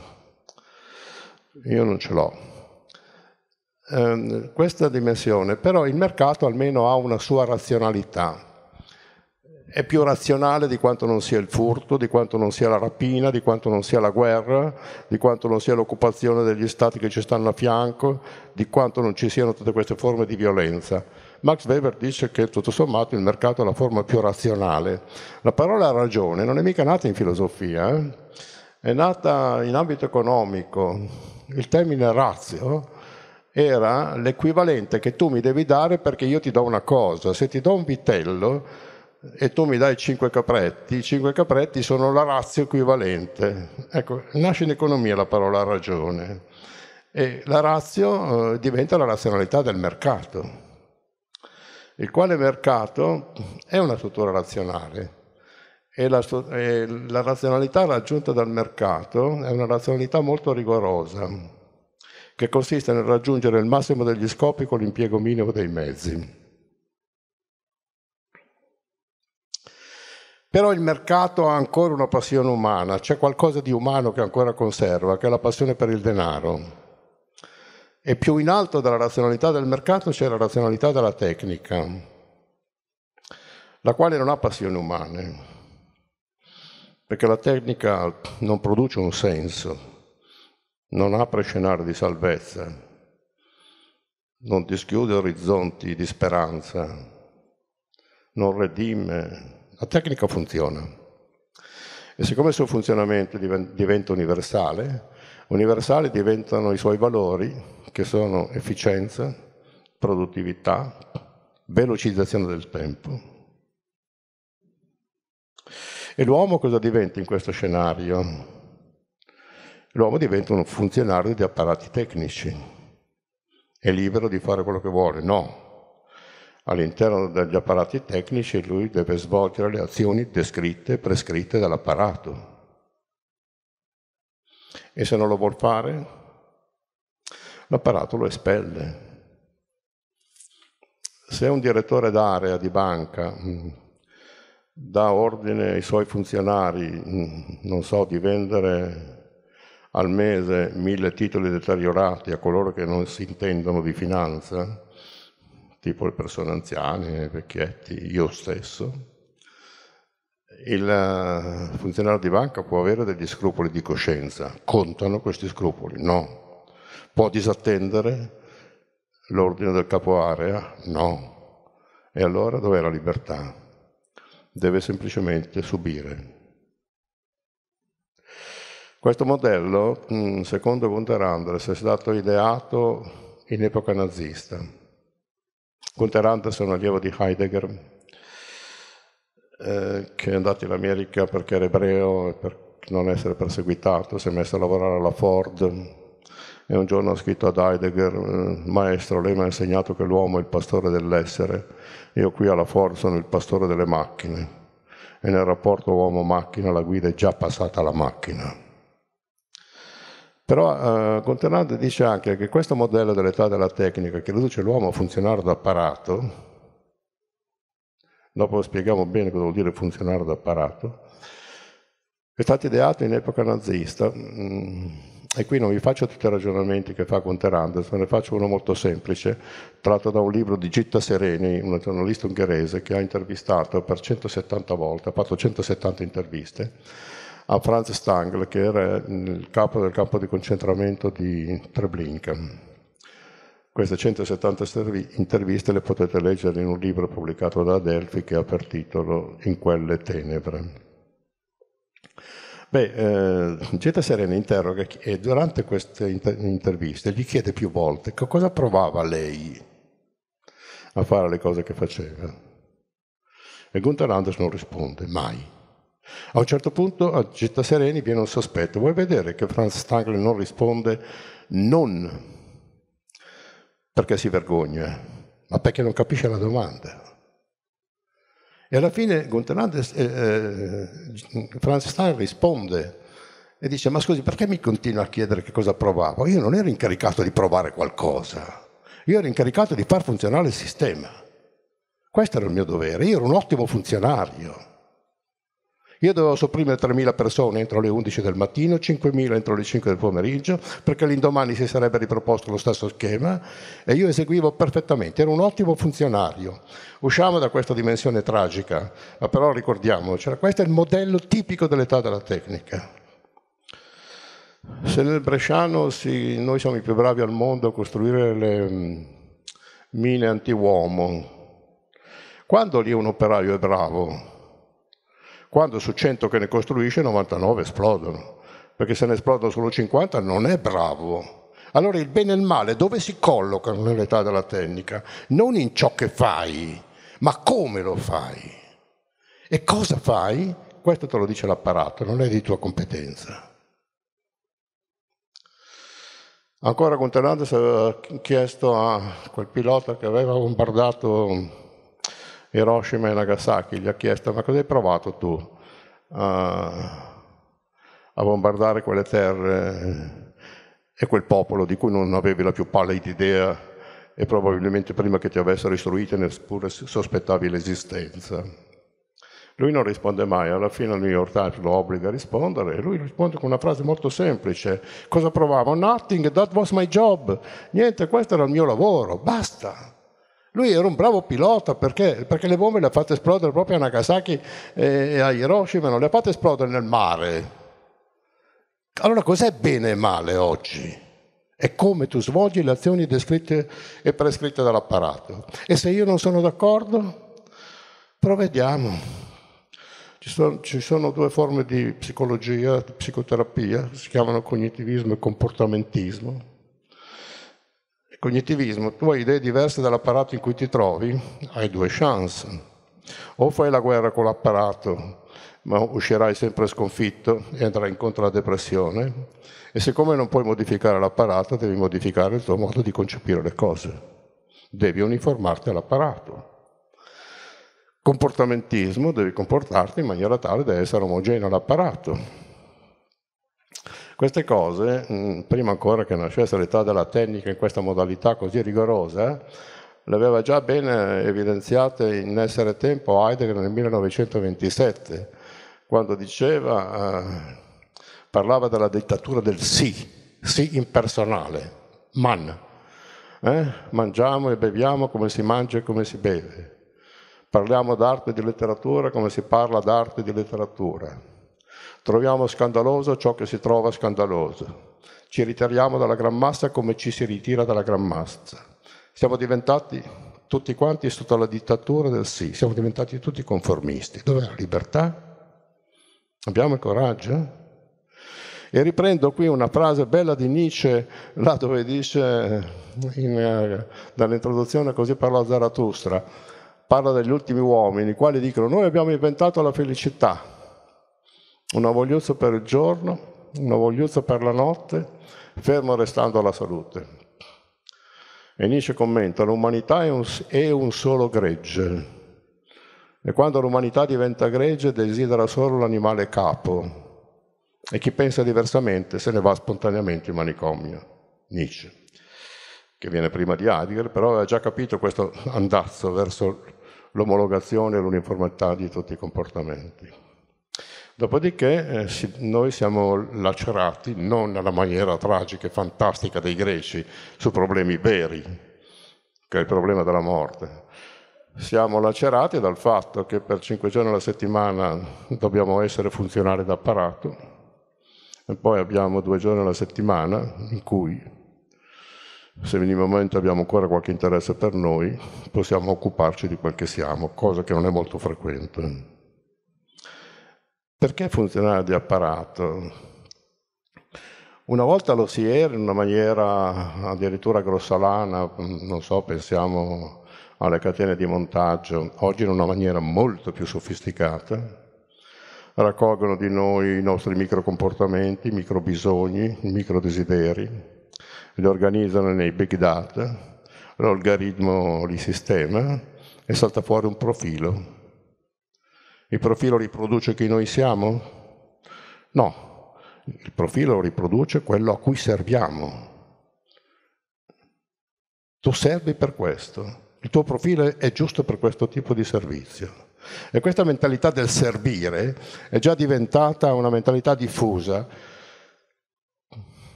Io non ce l'ho. Ehm, questa dimensione, però il mercato almeno ha una sua razionalità è più razionale di quanto non sia il furto, di quanto non sia la rapina, di quanto non sia la guerra, di quanto non sia l'occupazione degli stati che ci stanno a fianco, di quanto non ci siano tutte queste forme di violenza. Max Weber dice che tutto sommato il mercato è la forma più razionale. La parola ragione non è mica nata in filosofia, eh? è nata in ambito economico. Il termine razio era l'equivalente che tu mi devi dare perché io ti do una cosa. Se ti do un vitello, e tu mi dai 5 capretti, i 5 capretti sono la razza equivalente. Ecco, nasce in economia la parola ragione e la razio eh, diventa la razionalità del mercato, il quale mercato è una struttura razionale e la, e la razionalità raggiunta dal mercato è una razionalità molto rigorosa che consiste nel raggiungere il massimo degli scopi con l'impiego minimo dei mezzi. Però il mercato ha ancora una passione umana, c'è qualcosa di umano che ancora conserva, che è la passione per il denaro. E più in alto della razionalità del mercato c'è la razionalità della tecnica, la quale non ha passioni umane, perché la tecnica non produce un senso, non apre scenari di salvezza, non dischiude orizzonti di speranza, non redime la tecnica funziona e siccome il suo funzionamento diventa universale, universale diventano i suoi valori che sono efficienza, produttività, velocizzazione del tempo. E l'uomo cosa diventa in questo scenario? L'uomo diventa un funzionario di apparati tecnici, è libero di fare quello che vuole, no, All'interno degli apparati tecnici lui deve svolgere le azioni descritte e prescritte dall'apparato. E se non lo vuol fare, l'apparato lo espelle. Se un direttore d'area di banca mm, dà ordine ai suoi funzionari, mm, non so, di vendere al mese mille titoli deteriorati a coloro che non si intendono di finanza, tipo le persone anziane, i vecchietti, io stesso, il eh, funzionario di banca può avere degli scrupoli di coscienza, contano questi scrupoli? No. Può disattendere l'ordine del capo area? No. E allora dov'è la libertà? Deve semplicemente subire. Questo modello, secondo Gunther Anders, è stato ideato in epoca nazista Gunther Anders è un allievo di Heidegger eh, che è andato in America perché era ebreo e per non essere perseguitato, si è messo a lavorare alla Ford e un giorno ha scritto ad Heidegger, eh, maestro, lei mi ha insegnato che l'uomo è il pastore dell'essere, io qui alla Ford sono il pastore delle macchine e nel rapporto uomo-macchina la guida è già passata alla macchina. Però eh, Contenante dice anche che questo modello dell'età della tecnica che riduce l'uomo a funzionare d'apparato, dopo spieghiamo bene cosa vuol dire funzionare d'apparato, è stato ideato in epoca nazista mm, e qui non vi faccio tutti i ragionamenti che fa Conte Randers, ne faccio uno molto semplice, tratto da un libro di Gitta Sereni, una giornalista ungherese che ha intervistato per 170 volte, ha fatto 170 interviste, a Franz Stangl, che era il capo del campo di concentramento di Treblinka. Queste 170 interviste le potete leggere in un libro pubblicato da Delphi che ha per titolo In quelle tenebre. Beh, eh, Geta Serena interroga e durante queste inter- interviste gli chiede più volte che cosa provava lei a fare le cose che faceva. E Gunther Anders non risponde mai. A un certo punto a Cittasereni viene un sospetto. Vuoi vedere che Franz Stangl non risponde non perché si vergogna, ma perché non capisce la domanda. E alla fine Gunterland, eh, eh, Franz Stein risponde e dice, ma scusi, perché mi continua a chiedere che cosa provavo? Io non ero incaricato di provare qualcosa, io ero incaricato di far funzionare il sistema. Questo era il mio dovere, io ero un ottimo funzionario. Io dovevo sopprimere 3.000 persone entro le 11 del mattino, 5.000 entro le 5 del pomeriggio, perché l'indomani si sarebbe riproposto lo stesso schema e io eseguivo perfettamente, ero un ottimo funzionario. Usciamo da questa dimensione tragica, ma però ricordiamoci, questo è il modello tipico dell'età della tecnica. Se nel Bresciano si, noi siamo i più bravi al mondo a costruire le mm, mine anti-uomo, quando lì un operaio è bravo? quando su 100 che ne costruisce 99 esplodono, perché se ne esplodono solo 50 non è bravo. Allora il bene e il male dove si collocano nell'età della tecnica? Non in ciò che fai, ma come lo fai. E cosa fai? Questo te lo dice l'apparato, non è di tua competenza. Ancora Gontelandes aveva chiesto a quel pilota che aveva bombardato Hiroshima e Nagasaki, gli ha chiesto ma cosa hai provato tu a, a bombardare quelle terre e quel popolo di cui non avevi la più pallida idea e probabilmente prima che ti avessero istruito neppure sospettavi l'esistenza. Lui non risponde mai, alla fine il New York Times lo obbliga a rispondere e lui risponde con una frase molto semplice. Cosa provavo? Nothing, that was my job. Niente, questo era il mio lavoro, basta. Lui era un bravo pilota perché, perché le bombe le ha fatte esplodere proprio a Nagasaki e a Hiroshima, non le ha fatte esplodere nel mare. Allora cos'è bene e male oggi? È come tu svolgi le azioni descritte e prescritte dall'apparato. E se io non sono d'accordo, provvediamo. Ci sono, ci sono, due forme di psicologia, di psicoterapia, si chiamano cognitivismo e comportamentismo cognitivismo, tu hai idee diverse dall'apparato in cui ti trovi, hai due chance. O fai la guerra con l'apparato, ma uscirai sempre sconfitto e andrai incontro alla depressione. E siccome non puoi modificare l'apparato, devi modificare il tuo modo di concepire le cose. Devi uniformarti all'apparato. Comportamentismo, devi comportarti in maniera tale da essere omogeneo all'apparato queste cose, mh, mm, prima ancora che nascesse l'età della tecnica in questa modalità così rigorosa, le aveva già bene eh, evidenziate in Essere Tempo Heidegger nel 1927, quando diceva, eh, parlava della dittatura del sì, sì impersonale, man. Eh? Mangiamo e beviamo come si mangia e come si beve. Parliamo d'arte e di letteratura come si parla d'arte e di letteratura Troviamo scandaloso ciò che si trova scandaloso. Ci ritiriamo dalla gran massa come ci si ritira dalla gran massa. Siamo diventati tutti quanti sotto la dittatura del sì, siamo diventati tutti conformisti. Dov'è la libertà? Abbiamo il coraggio? E riprendo qui una frase bella di Nietzsche, là dove dice, in, eh, dall'introduzione così parla Zarathustra, parla degli ultimi uomini, i quali dicono noi abbiamo inventato la felicità, una vogliuzza per il giorno, una vogliuzza per la notte, fermo restando la salute. E Nietzsche commenta, l'umanità è un, è un solo gregge, e quando l'umanità diventa gregge desidera solo l'animale capo, e chi pensa diversamente se ne va spontaneamente in manicomio. Nietzsche, che viene prima di Heidegger, però ha già capito questo andazzo verso l'omologazione e l'uniformità di tutti i comportamenti. Dopodiché eh, si, noi siamo lacerati, non alla maniera tragica e fantastica dei greci, su problemi veri, che è il problema della morte. Siamo lacerati dal fatto che per cinque giorni alla settimana dobbiamo essere funzionali d'apparato e poi abbiamo due giorni alla settimana in cui, se minimamente abbiamo ancora qualche interesse per noi, possiamo occuparci di quel che siamo, cosa che non è molto frequente. Perché funzionario di apparato? Una volta lo si era in una maniera addirittura grossolana, mm, non so, pensiamo alle catene di montaggio, oggi in una maniera molto più sofisticata, raccolgono di noi i nostri microcomportamenti, i microbisogni, i microdesideri, li organizzano nei big data, l'algoritmo li sistema e salta fuori un profilo il profilo riproduce chi noi siamo? No, il profilo riproduce quello a cui serviamo. Tu servi per questo, il tuo profilo è giusto per questo tipo di servizio. E questa mentalità del servire è già diventata una mentalità diffusa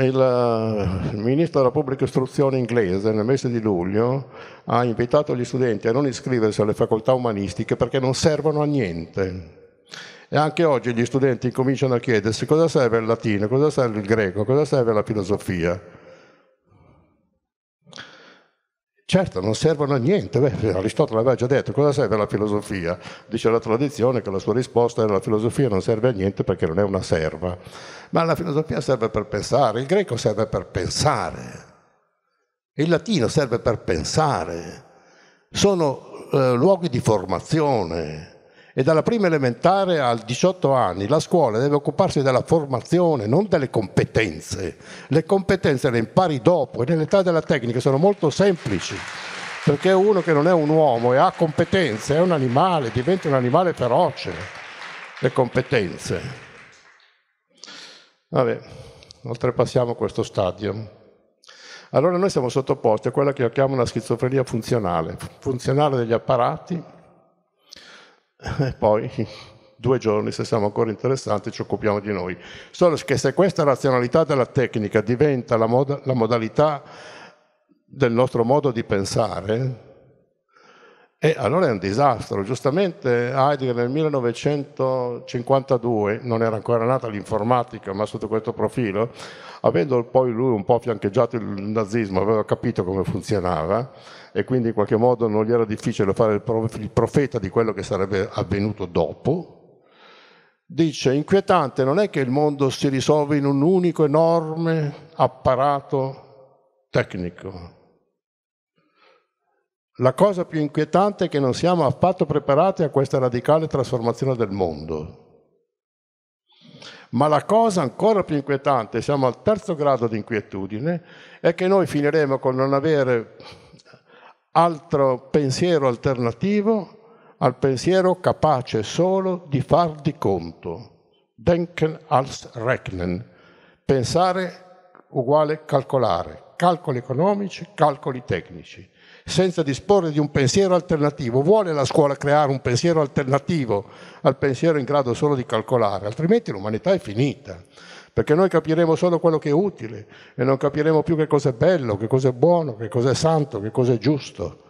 il, ministro della pubblica istruzione inglese nel mese di luglio ha invitato gli studenti a non iscriversi alle facoltà umanistiche perché non servono a niente. E anche oggi gli studenti cominciano a chiedersi cosa serve il latino, cosa serve il greco, cosa serve la filosofia. Certo, non servono a niente, Beh, Aristotele aveva già detto cosa serve la filosofia? Dice la tradizione che la sua risposta è la filosofia non serve a niente perché non è una serva, ma la filosofia serve per pensare, il greco serve per pensare, il latino serve per pensare, sono eh, luoghi di formazione, e dalla prima elementare al 18 anni la scuola deve occuparsi della formazione, non delle competenze. Le competenze le impari dopo e nell'età della tecnica sono molto semplici perché uno che non è un uomo e ha competenze è un animale, diventa un animale feroce, le competenze. Vabbè, oltrepassiamo questo stadio. Allora noi siamo sottoposti a quella che io chiamo una schizofrenia funzionale, funzionale degli apparati e poi due giorni, se siamo ancora interessanti, ci occupiamo di noi. Solo che se questa razionalità della tecnica diventa la, moda, la modalità del nostro modo di pensare, e allora è un disastro. Giustamente Heidegger nel 1952, non era ancora nata l'informatica, ma sotto questo profilo, avendo poi lui un po' fiancheggiato il nazismo, aveva capito come funzionava e quindi in qualche modo non gli era difficile fare il profeta di quello che sarebbe avvenuto dopo. Dice, inquietante non è che il mondo si risolve in un unico enorme apparato tecnico, la cosa più inquietante è che non siamo affatto preparati a questa radicale trasformazione del mondo. Ma la cosa ancora più inquietante, siamo al terzo grado di inquietudine, è che noi finiremo con non avere altro pensiero alternativo al pensiero capace solo di far di conto. Denken als rechnen. Pensare uguale calcolare. Calcoli economici, calcoli tecnici senza disporre di un pensiero alternativo. Vuole la scuola creare un pensiero alternativo al pensiero in grado solo di calcolare, altrimenti l'umanità è finita, perché noi capiremo solo quello che è utile e non capiremo più che cosa è bello, che cosa è buono, che cosa è santo, che cosa è giusto,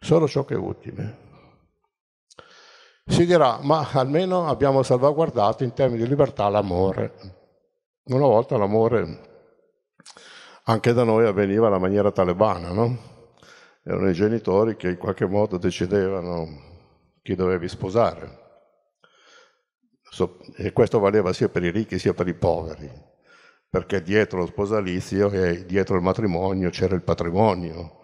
solo ciò che è utile. Si dirà, ma almeno abbiamo salvaguardato in termini di libertà l'amore. Una volta l'amore anche da noi avveniva alla maniera talebana, no? erano i genitori che in qualche modo decidevano chi dovevi sposare. E questo valeva sia per i ricchi sia per i poveri, perché dietro lo sposalizio e dietro il matrimonio c'era il patrimonio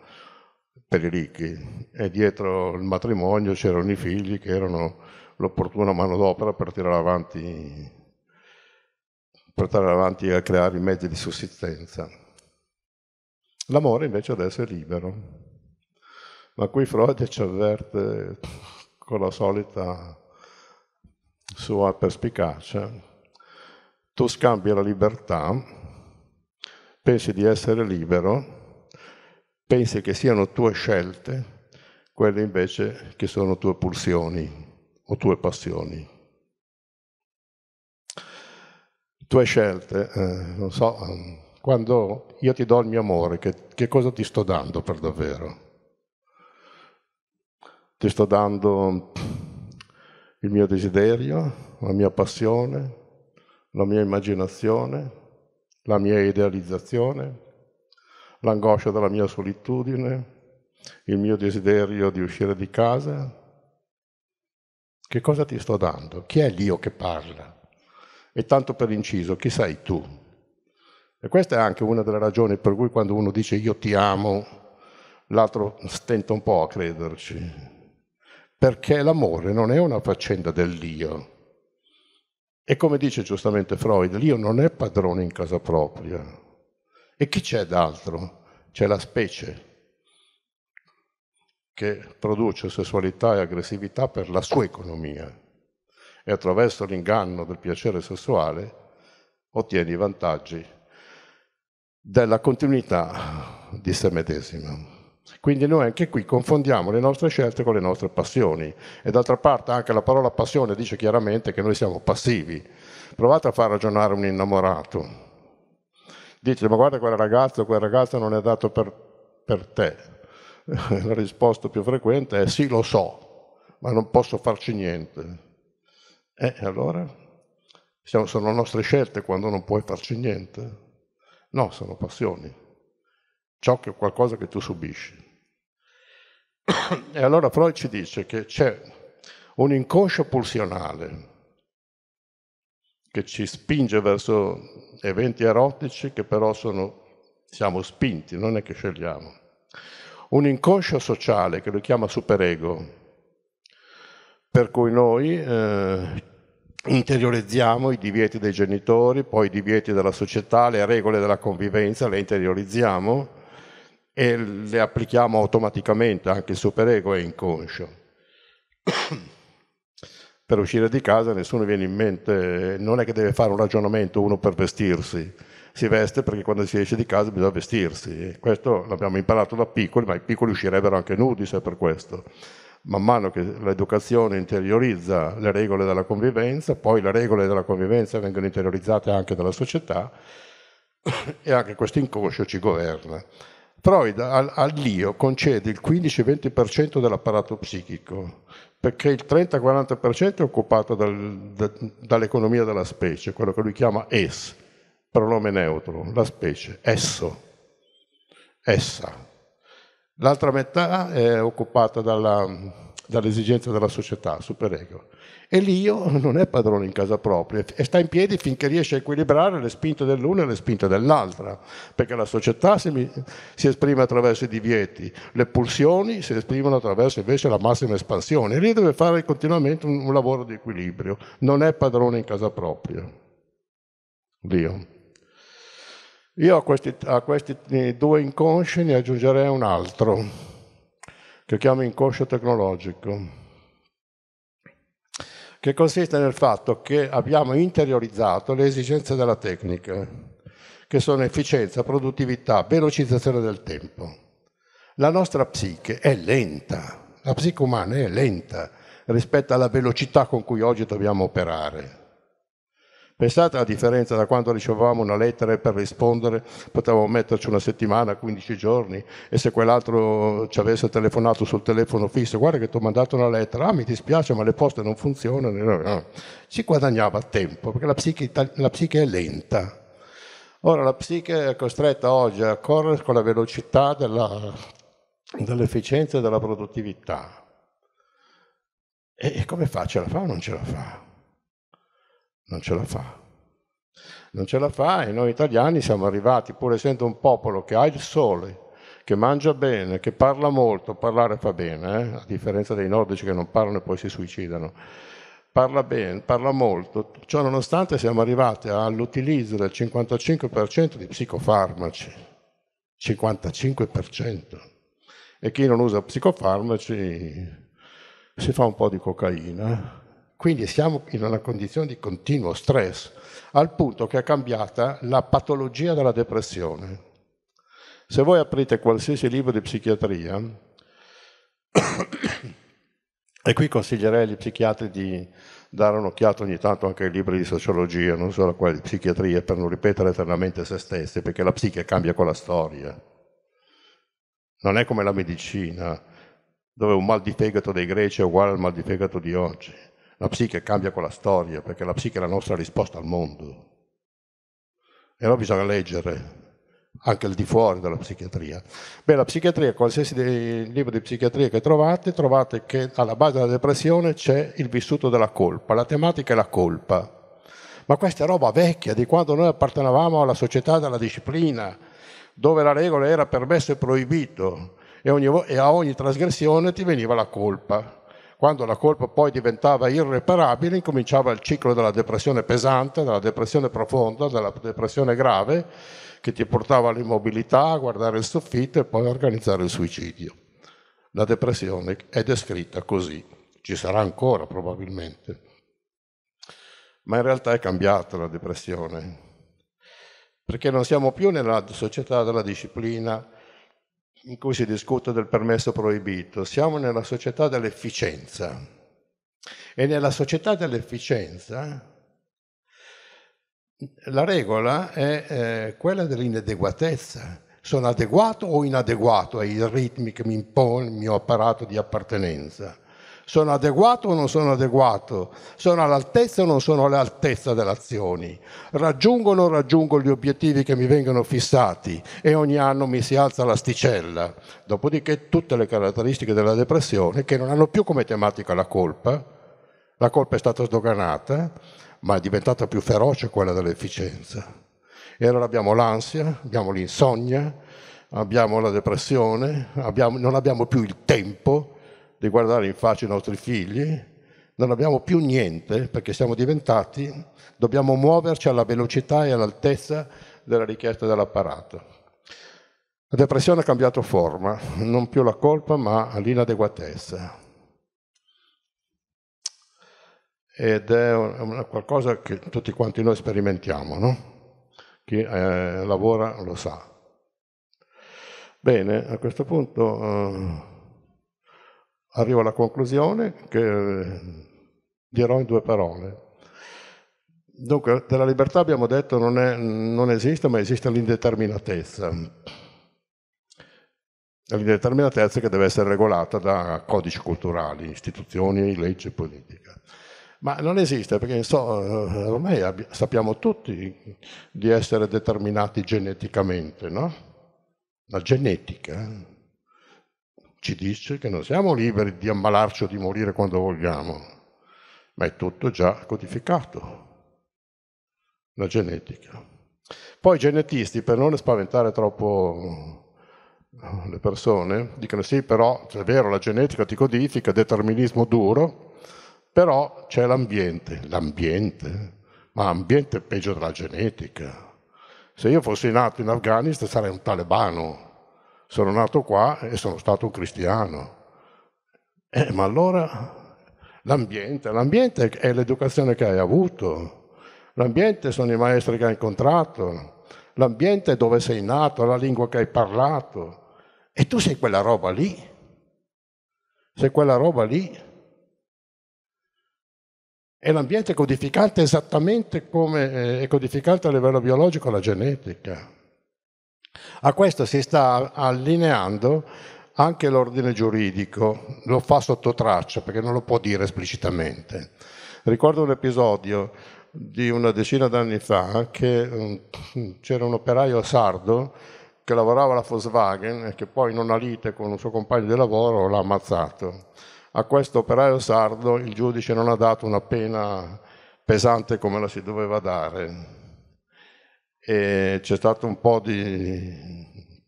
per i ricchi e dietro il matrimonio c'erano i figli che erano l'opportuna manodopera per tirare avanti per tirare avanti a creare i mezzi di sussistenza. L'amore invece adesso è libero. Ma qui Freud ci avverte con la solita sua perspicacia, tu scambi la libertà, pensi di essere libero, pensi che siano tue scelte, quelle invece che sono tue pulsioni o tue passioni. Tue scelte, eh, non so, ehm, quando io ti do il mio amore, che, che cosa ti sto dando per davvero? ti sto dando il mio desiderio, la mia passione, la mia immaginazione, la mia idealizzazione, l'angoscia della mia solitudine, il mio desiderio di uscire di casa. Che cosa ti sto dando? Chi è l'io che parla? E tanto per inciso, chi sei tu? E questa è anche una delle ragioni per cui quando uno dice io ti amo, l'altro stenta un po' a crederci, perché l'amore non è una faccenda dell'io. E come dice giustamente Freud, l'io non è padrone in casa propria. E chi c'è d'altro? C'è la specie che produce sessualità e aggressività per la sua economia e attraverso l'inganno del piacere sessuale ottiene i vantaggi della continuità di se medesima. Quindi noi anche qui confondiamo le nostre scelte con le nostre passioni e d'altra parte anche la parola passione dice chiaramente che noi siamo passivi. Provate a far ragionare un innamorato. Dice, ma guarda quel ragazzo, quel ragazzo non è dato per, per te. La risposta più frequente è sì, lo so, ma non posso farci niente. E eh, allora? sono nostre scelte quando non puoi farci niente? No, sono passioni. Ciò che è qualcosa che tu subisci. E allora Freud ci dice che c'è un inconscio pulsionale che ci spinge verso eventi erotici che però sono, siamo spinti, non è che scegliamo. Un inconscio sociale che lo chiama superego, per cui noi eh, interiorizziamo i divieti dei genitori, poi i divieti della società, le regole della convivenza, le interiorizziamo e le applichiamo automaticamente, anche il superego è inconscio. per uscire di casa nessuno viene in mente, non è che deve fare un ragionamento uno per vestirsi, si veste perché quando si esce di casa bisogna vestirsi. Questo l'abbiamo imparato da piccoli, ma i piccoli uscirebbero anche nudi se per questo. Man mano che l'educazione interiorizza le regole della convivenza, poi le regole della convivenza vengono interiorizzate anche dalla società e anche questo inconscio ci governa. Freud al, all'io concede il 15-20% dell'apparato psichico, perché il 30-40% è occupato dal, da, dall'economia della specie, quello che lui chiama es, pronome neutro, la specie, esso, essa. L'altra metà è occupata dalla, dall'esigenza della società, superego. E l'io non è padrone in casa propria e sta in piedi finché riesce a equilibrare le spinte dell'una e le spinte dell'altra, perché la società si, si esprime attraverso i divieti, le pulsioni si esprimono attraverso invece la massima espansione. E lì deve fare continuamente un, un lavoro di equilibrio, non è padrone in casa propria. L'io. Io a questi, a questi eh, due inconsci ne aggiungerei un altro che chiamo inconscio tecnologico, che consiste nel fatto che abbiamo interiorizzato le esigenze della tecnica, che sono efficienza, produttività, velocizzazione del tempo. La nostra psiche è lenta, la psiche umana è lenta rispetto alla velocità con cui oggi dobbiamo operare. Pensate alla differenza da quando ricevevamo una lettera e per rispondere potevamo metterci una settimana, 15 giorni e se quell'altro ci avesse telefonato sul telefono fisso, guarda che ti ho mandato una lettera, ah mi dispiace ma le poste non funzionano, si guadagnava tempo perché la psiche, la psiche è lenta. Ora la psiche è costretta oggi a correre con la velocità della, dell'efficienza e della produttività. E come fa? Ce la fa o non ce la fa? non ce la fa. Non ce la fa e noi italiani siamo arrivati, pur essendo un popolo che ha il sole, che mangia bene, che parla molto, parlare fa bene, eh? a differenza dei nordici che non parlano e poi si suicidano. Parla bene, parla molto, ciò nonostante siamo arrivati all'utilizzo del 55% di psicofarmaci, 55%. E chi non usa psicofarmaci si fa un po' di cocaina, eh? Quindi siamo in una condizione di continuo stress, al punto che è cambiata la patologia della depressione. Se voi aprite qualsiasi libro di psichiatria, e qui consiglierei agli psichiatri di dare un'occhiata ogni tanto anche ai libri di sociologia, non solo a quelli di psichiatria, per non ripetere eternamente se stessi, perché la psiche cambia con la storia. Non è come la medicina, dove un mal di fegato dei greci è uguale al mal di fegato di oggi. La psiche cambia con la storia, perché la psiche è la nostra risposta al mondo. E allora bisogna leggere anche il di fuori della psichiatria. Beh, la psichiatria, qualsiasi libro di psichiatria che trovate, trovate che alla base della depressione c'è il vissuto della colpa, la tematica è la colpa. Ma questa è roba vecchia di quando noi appartenevamo alla società della disciplina, dove la regola era permesso e proibito, e, ogni, e a ogni trasgressione ti veniva la colpa. Quando la colpa poi diventava irreparabile, incominciava il ciclo della depressione pesante, della depressione profonda, della depressione grave, che ti portava all'immobilità, a guardare il soffitto e poi a organizzare il suicidio. La depressione è descritta così, ci sarà ancora probabilmente, ma in realtà è cambiata la depressione, perché non siamo più nella società della disciplina, in cui si discute del permesso proibito, siamo nella società dell'efficienza e nella società dell'efficienza la regola è eh, quella dell'inadeguatezza. Sono adeguato o inadeguato ai ritmi che mi impone il mio apparato di appartenenza? Sono adeguato o non sono adeguato? Sono all'altezza o non sono all'altezza delle azioni? Raggiungo o non raggiungo gli obiettivi che mi vengono fissati? E ogni anno mi si alza l'asticella. Dopodiché tutte le caratteristiche della depressione che non hanno più come tematica la colpa, la colpa è stata sdoganata, ma è diventata più feroce quella dell'efficienza. E allora abbiamo l'ansia, abbiamo l'insonnia, abbiamo la depressione, abbiamo, non abbiamo più il tempo, di guardare in faccia i nostri figli, non abbiamo più niente perché siamo diventati, dobbiamo muoverci alla velocità e all'altezza della richiesta dell'apparato. La depressione ha cambiato forma, non più la colpa ma l'inadeguatezza. Ed è una qualcosa che tutti quanti noi sperimentiamo, no? Chi eh, lavora lo sa. Bene, a questo punto... Eh, arrivo alla conclusione che eh, dirò in due parole. Dunque, della libertà abbiamo detto non, è, non esiste, ma esiste l'indeterminatezza. L'indeterminatezza che deve essere regolata da codici culturali, istituzioni, legge politica. Ma non esiste perché so, eh, ormai abbi- sappiamo tutti di essere determinati geneticamente, no? La genetica, eh, ci dice che non siamo liberi di ammalarci o di morire quando vogliamo, ma è tutto già codificato, la genetica. Poi i genetisti, per non spaventare troppo mm, le persone, dicono sì, però cioè, è vero, la genetica ti codifica, determinismo duro, però c'è l'ambiente, l'ambiente, ma l'ambiente è peggio della genetica. Se io fossi nato in Afghanistan sarei un talebano, sono nato qua e sono stato un cristiano. Eh, ma allora l'ambiente, l'ambiente è l'educazione che hai avuto, l'ambiente sono i maestri che hai incontrato, l'ambiente è dove sei nato, la lingua che hai parlato e tu sei quella roba lì, sei quella roba lì. E l'ambiente è codificante esattamente come eh, è codificante a livello biologico la genetica. A questo si sta allineando anche l'ordine giuridico, lo fa sotto traccia perché non lo può dire esplicitamente. Ricordo un episodio di una decina d'anni fa che mm, c'era un operaio sardo che lavorava alla Volkswagen e che poi in una lite con un suo compagno di lavoro l'ha ammazzato. A questo operaio sardo il giudice non ha dato una pena pesante come la si doveva dare e c'è stato un po' di,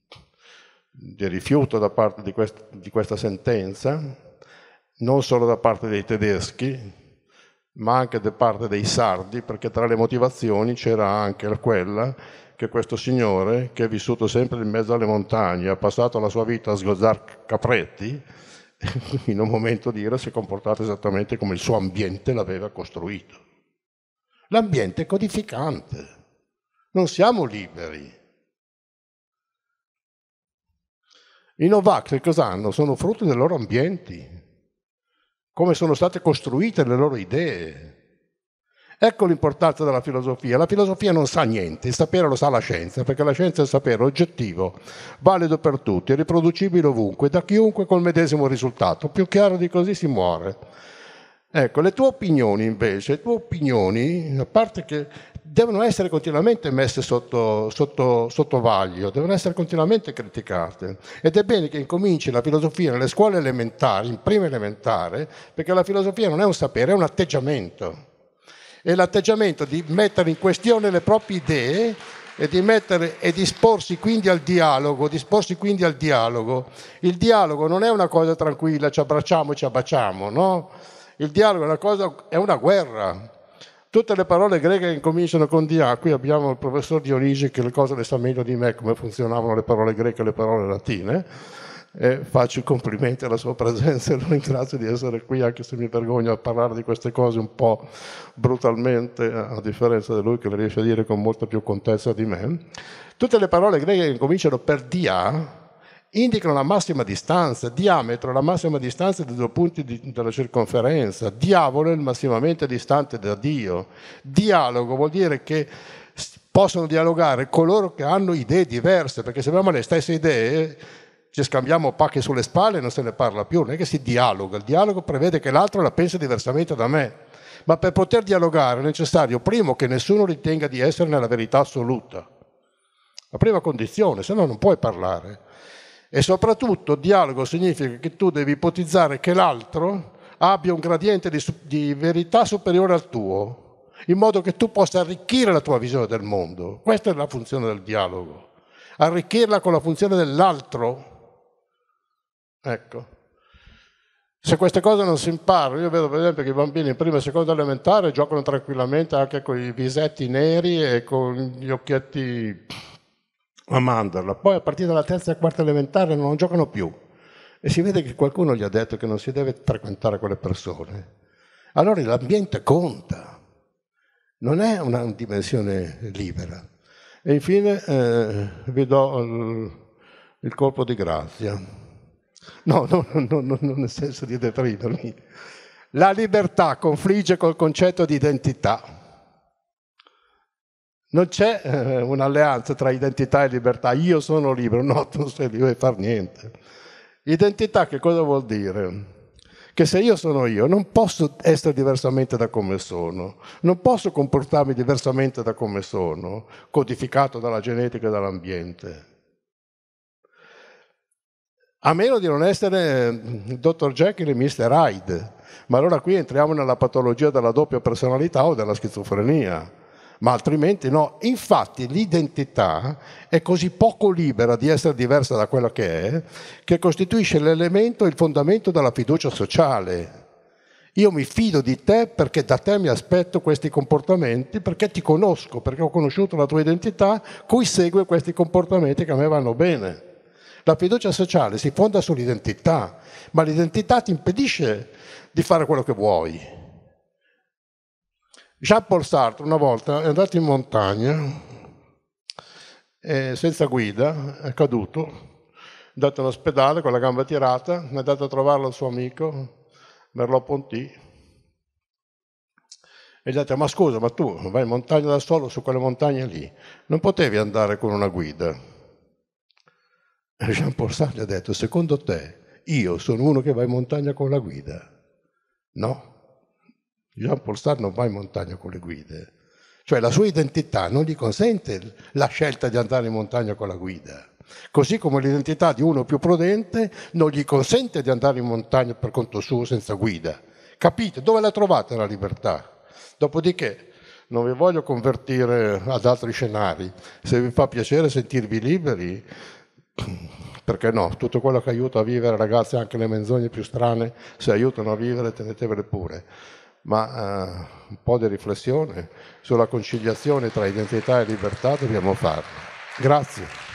di rifiuto da parte di, quest, di questa sentenza, non solo da parte dei tedeschi, ma anche da parte dei sardi, perché tra le motivazioni c'era anche quella che questo signore, che è vissuto sempre in mezzo alle montagne, ha passato la sua vita a sgozzare capretti, in un momento di ira si è comportato esattamente come il suo ambiente l'aveva costruito. L'ambiente codificante. Non siamo liberi. I Novax che cosa hanno? Sono frutto dei loro ambienti, come sono state costruite le loro idee. Ecco l'importanza della filosofia. La filosofia non sa niente, il sapere lo sa la scienza, perché la scienza è il sapere oggettivo, valido per tutti, riproducibile ovunque, da chiunque col medesimo risultato. Più chiaro di così si muore. Ecco, le tue opinioni invece, le tue opinioni, a parte che devono essere continuamente messe sotto, sotto, sotto, vaglio, devono essere continuamente criticate. Ed è bene che incominci la filosofia nelle scuole elementari, in prima elementare, perché la filosofia non è un sapere, è un atteggiamento. È l'atteggiamento di mettere in questione le proprie idee e di, mettere, e di quindi al dialogo, disporsi quindi al dialogo. Il dialogo non è una cosa tranquilla, ci abbracciamo, e ci abbracciamo, no? Il dialogo è una, cosa, è una guerra Tutte le parole greche che cominciano con dia, qui abbiamo il professor Dionisi che le cose le sa meglio di me come funzionavano le parole greche e le parole latine. E faccio i complimenti alla sua presenza e lo ringrazio di essere qui, anche se mi vergogno a parlare di queste cose un po' brutalmente, a differenza di lui che le riesce a dire con molta più contezza di me. Tutte le parole greche che cominciano per dia indicano la massima distanza, diametro, la massima distanza dei due punti di, della circonferenza, diavolo è il massimamente distante da Dio, dialogo vuol dire che possono dialogare coloro che hanno idee diverse, perché se abbiamo le stesse idee ci scambiamo pacche sulle spalle e non se ne parla più, non è che si dialoga, il dialogo prevede che l'altro la pensa diversamente da me, ma per poter dialogare è necessario, primo, che nessuno ritenga di essere nella verità assoluta, la prima condizione, se no non puoi parlare e soprattutto dialogo significa che tu devi ipotizzare che l'altro abbia un gradiente di, di verità superiore al tuo, in modo che tu possa arricchire la tua visione del mondo. Questa è la funzione del dialogo, arricchirla con la funzione dell'altro. Ecco. Se queste cose non si imparano, io vedo per esempio che i bambini in prima e seconda elementare giocano tranquillamente anche con i visetti neri e con gli occhietti a mandarla. Poi a partire dalla terza e quarta elementare non giocano più. E si vede che qualcuno gli ha detto che non si deve frequentare quelle persone. Allora l'ambiente conta, non è una dimensione libera. E infine eh, vi do il, il, colpo di grazia. No, no, no, no non nel senso di detrimermi. La libertà confligge col concetto di identità. Non c'è eh, un'alleanza tra identità e libertà. Io sono libero, no, tu non sei libero di fare niente. Identità che cosa vuol dire? che se io sono io non posso essere diversamente da come sono, non posso comportarmi diversamente da come sono, codificato dalla genetica e dall'ambiente. A meno di non essere il eh, dottor Jekyll e Mr. Hyde, ma allora qui entriamo nella patologia della doppia personalità o della schizofrenia ma altrimenti no. Infatti l'identità è così poco libera di essere diversa da quella che è, che costituisce l'elemento, il fondamento della fiducia sociale. Io mi fido di te perché da te mi aspetto questi comportamenti, perché ti conosco, perché ho conosciuto la tua identità, cui segue questi comportamenti che a me vanno bene. La fiducia sociale si fonda sull'identità, ma l'identità ti impedisce di fare quello che vuoi. Jean-Paul Sartre una volta è andato in montagna eh, senza guida, è caduto, è andato in ospedale con la gamba tirata, è andato a trovarlo il suo amico Merleau-Ponty e gli ha detto ma scusa ma tu vai in montagna da solo su quelle montagne lì, non potevi andare con una guida. Jean-Paul Sartre ha detto secondo te io sono uno che va in montagna con la guida? No Jean Paul Sartre non va in montagna con le guide, cioè la sua identità non gli consente la scelta di andare in montagna con la guida, così come l'identità di uno più prudente non gli consente di andare in montagna per conto suo senza guida. Capite dove la trovate la libertà? Dopodiché non vi voglio convertire ad altri scenari, se vi fa piacere sentirvi liberi, perché no, tutto quello che aiuta a vivere ragazzi, anche le menzogne più strane, se aiutano a vivere tenetevele pure ma eh, un po' di riflessione sulla conciliazione tra identità e libertà dobbiamo farla. Grazie.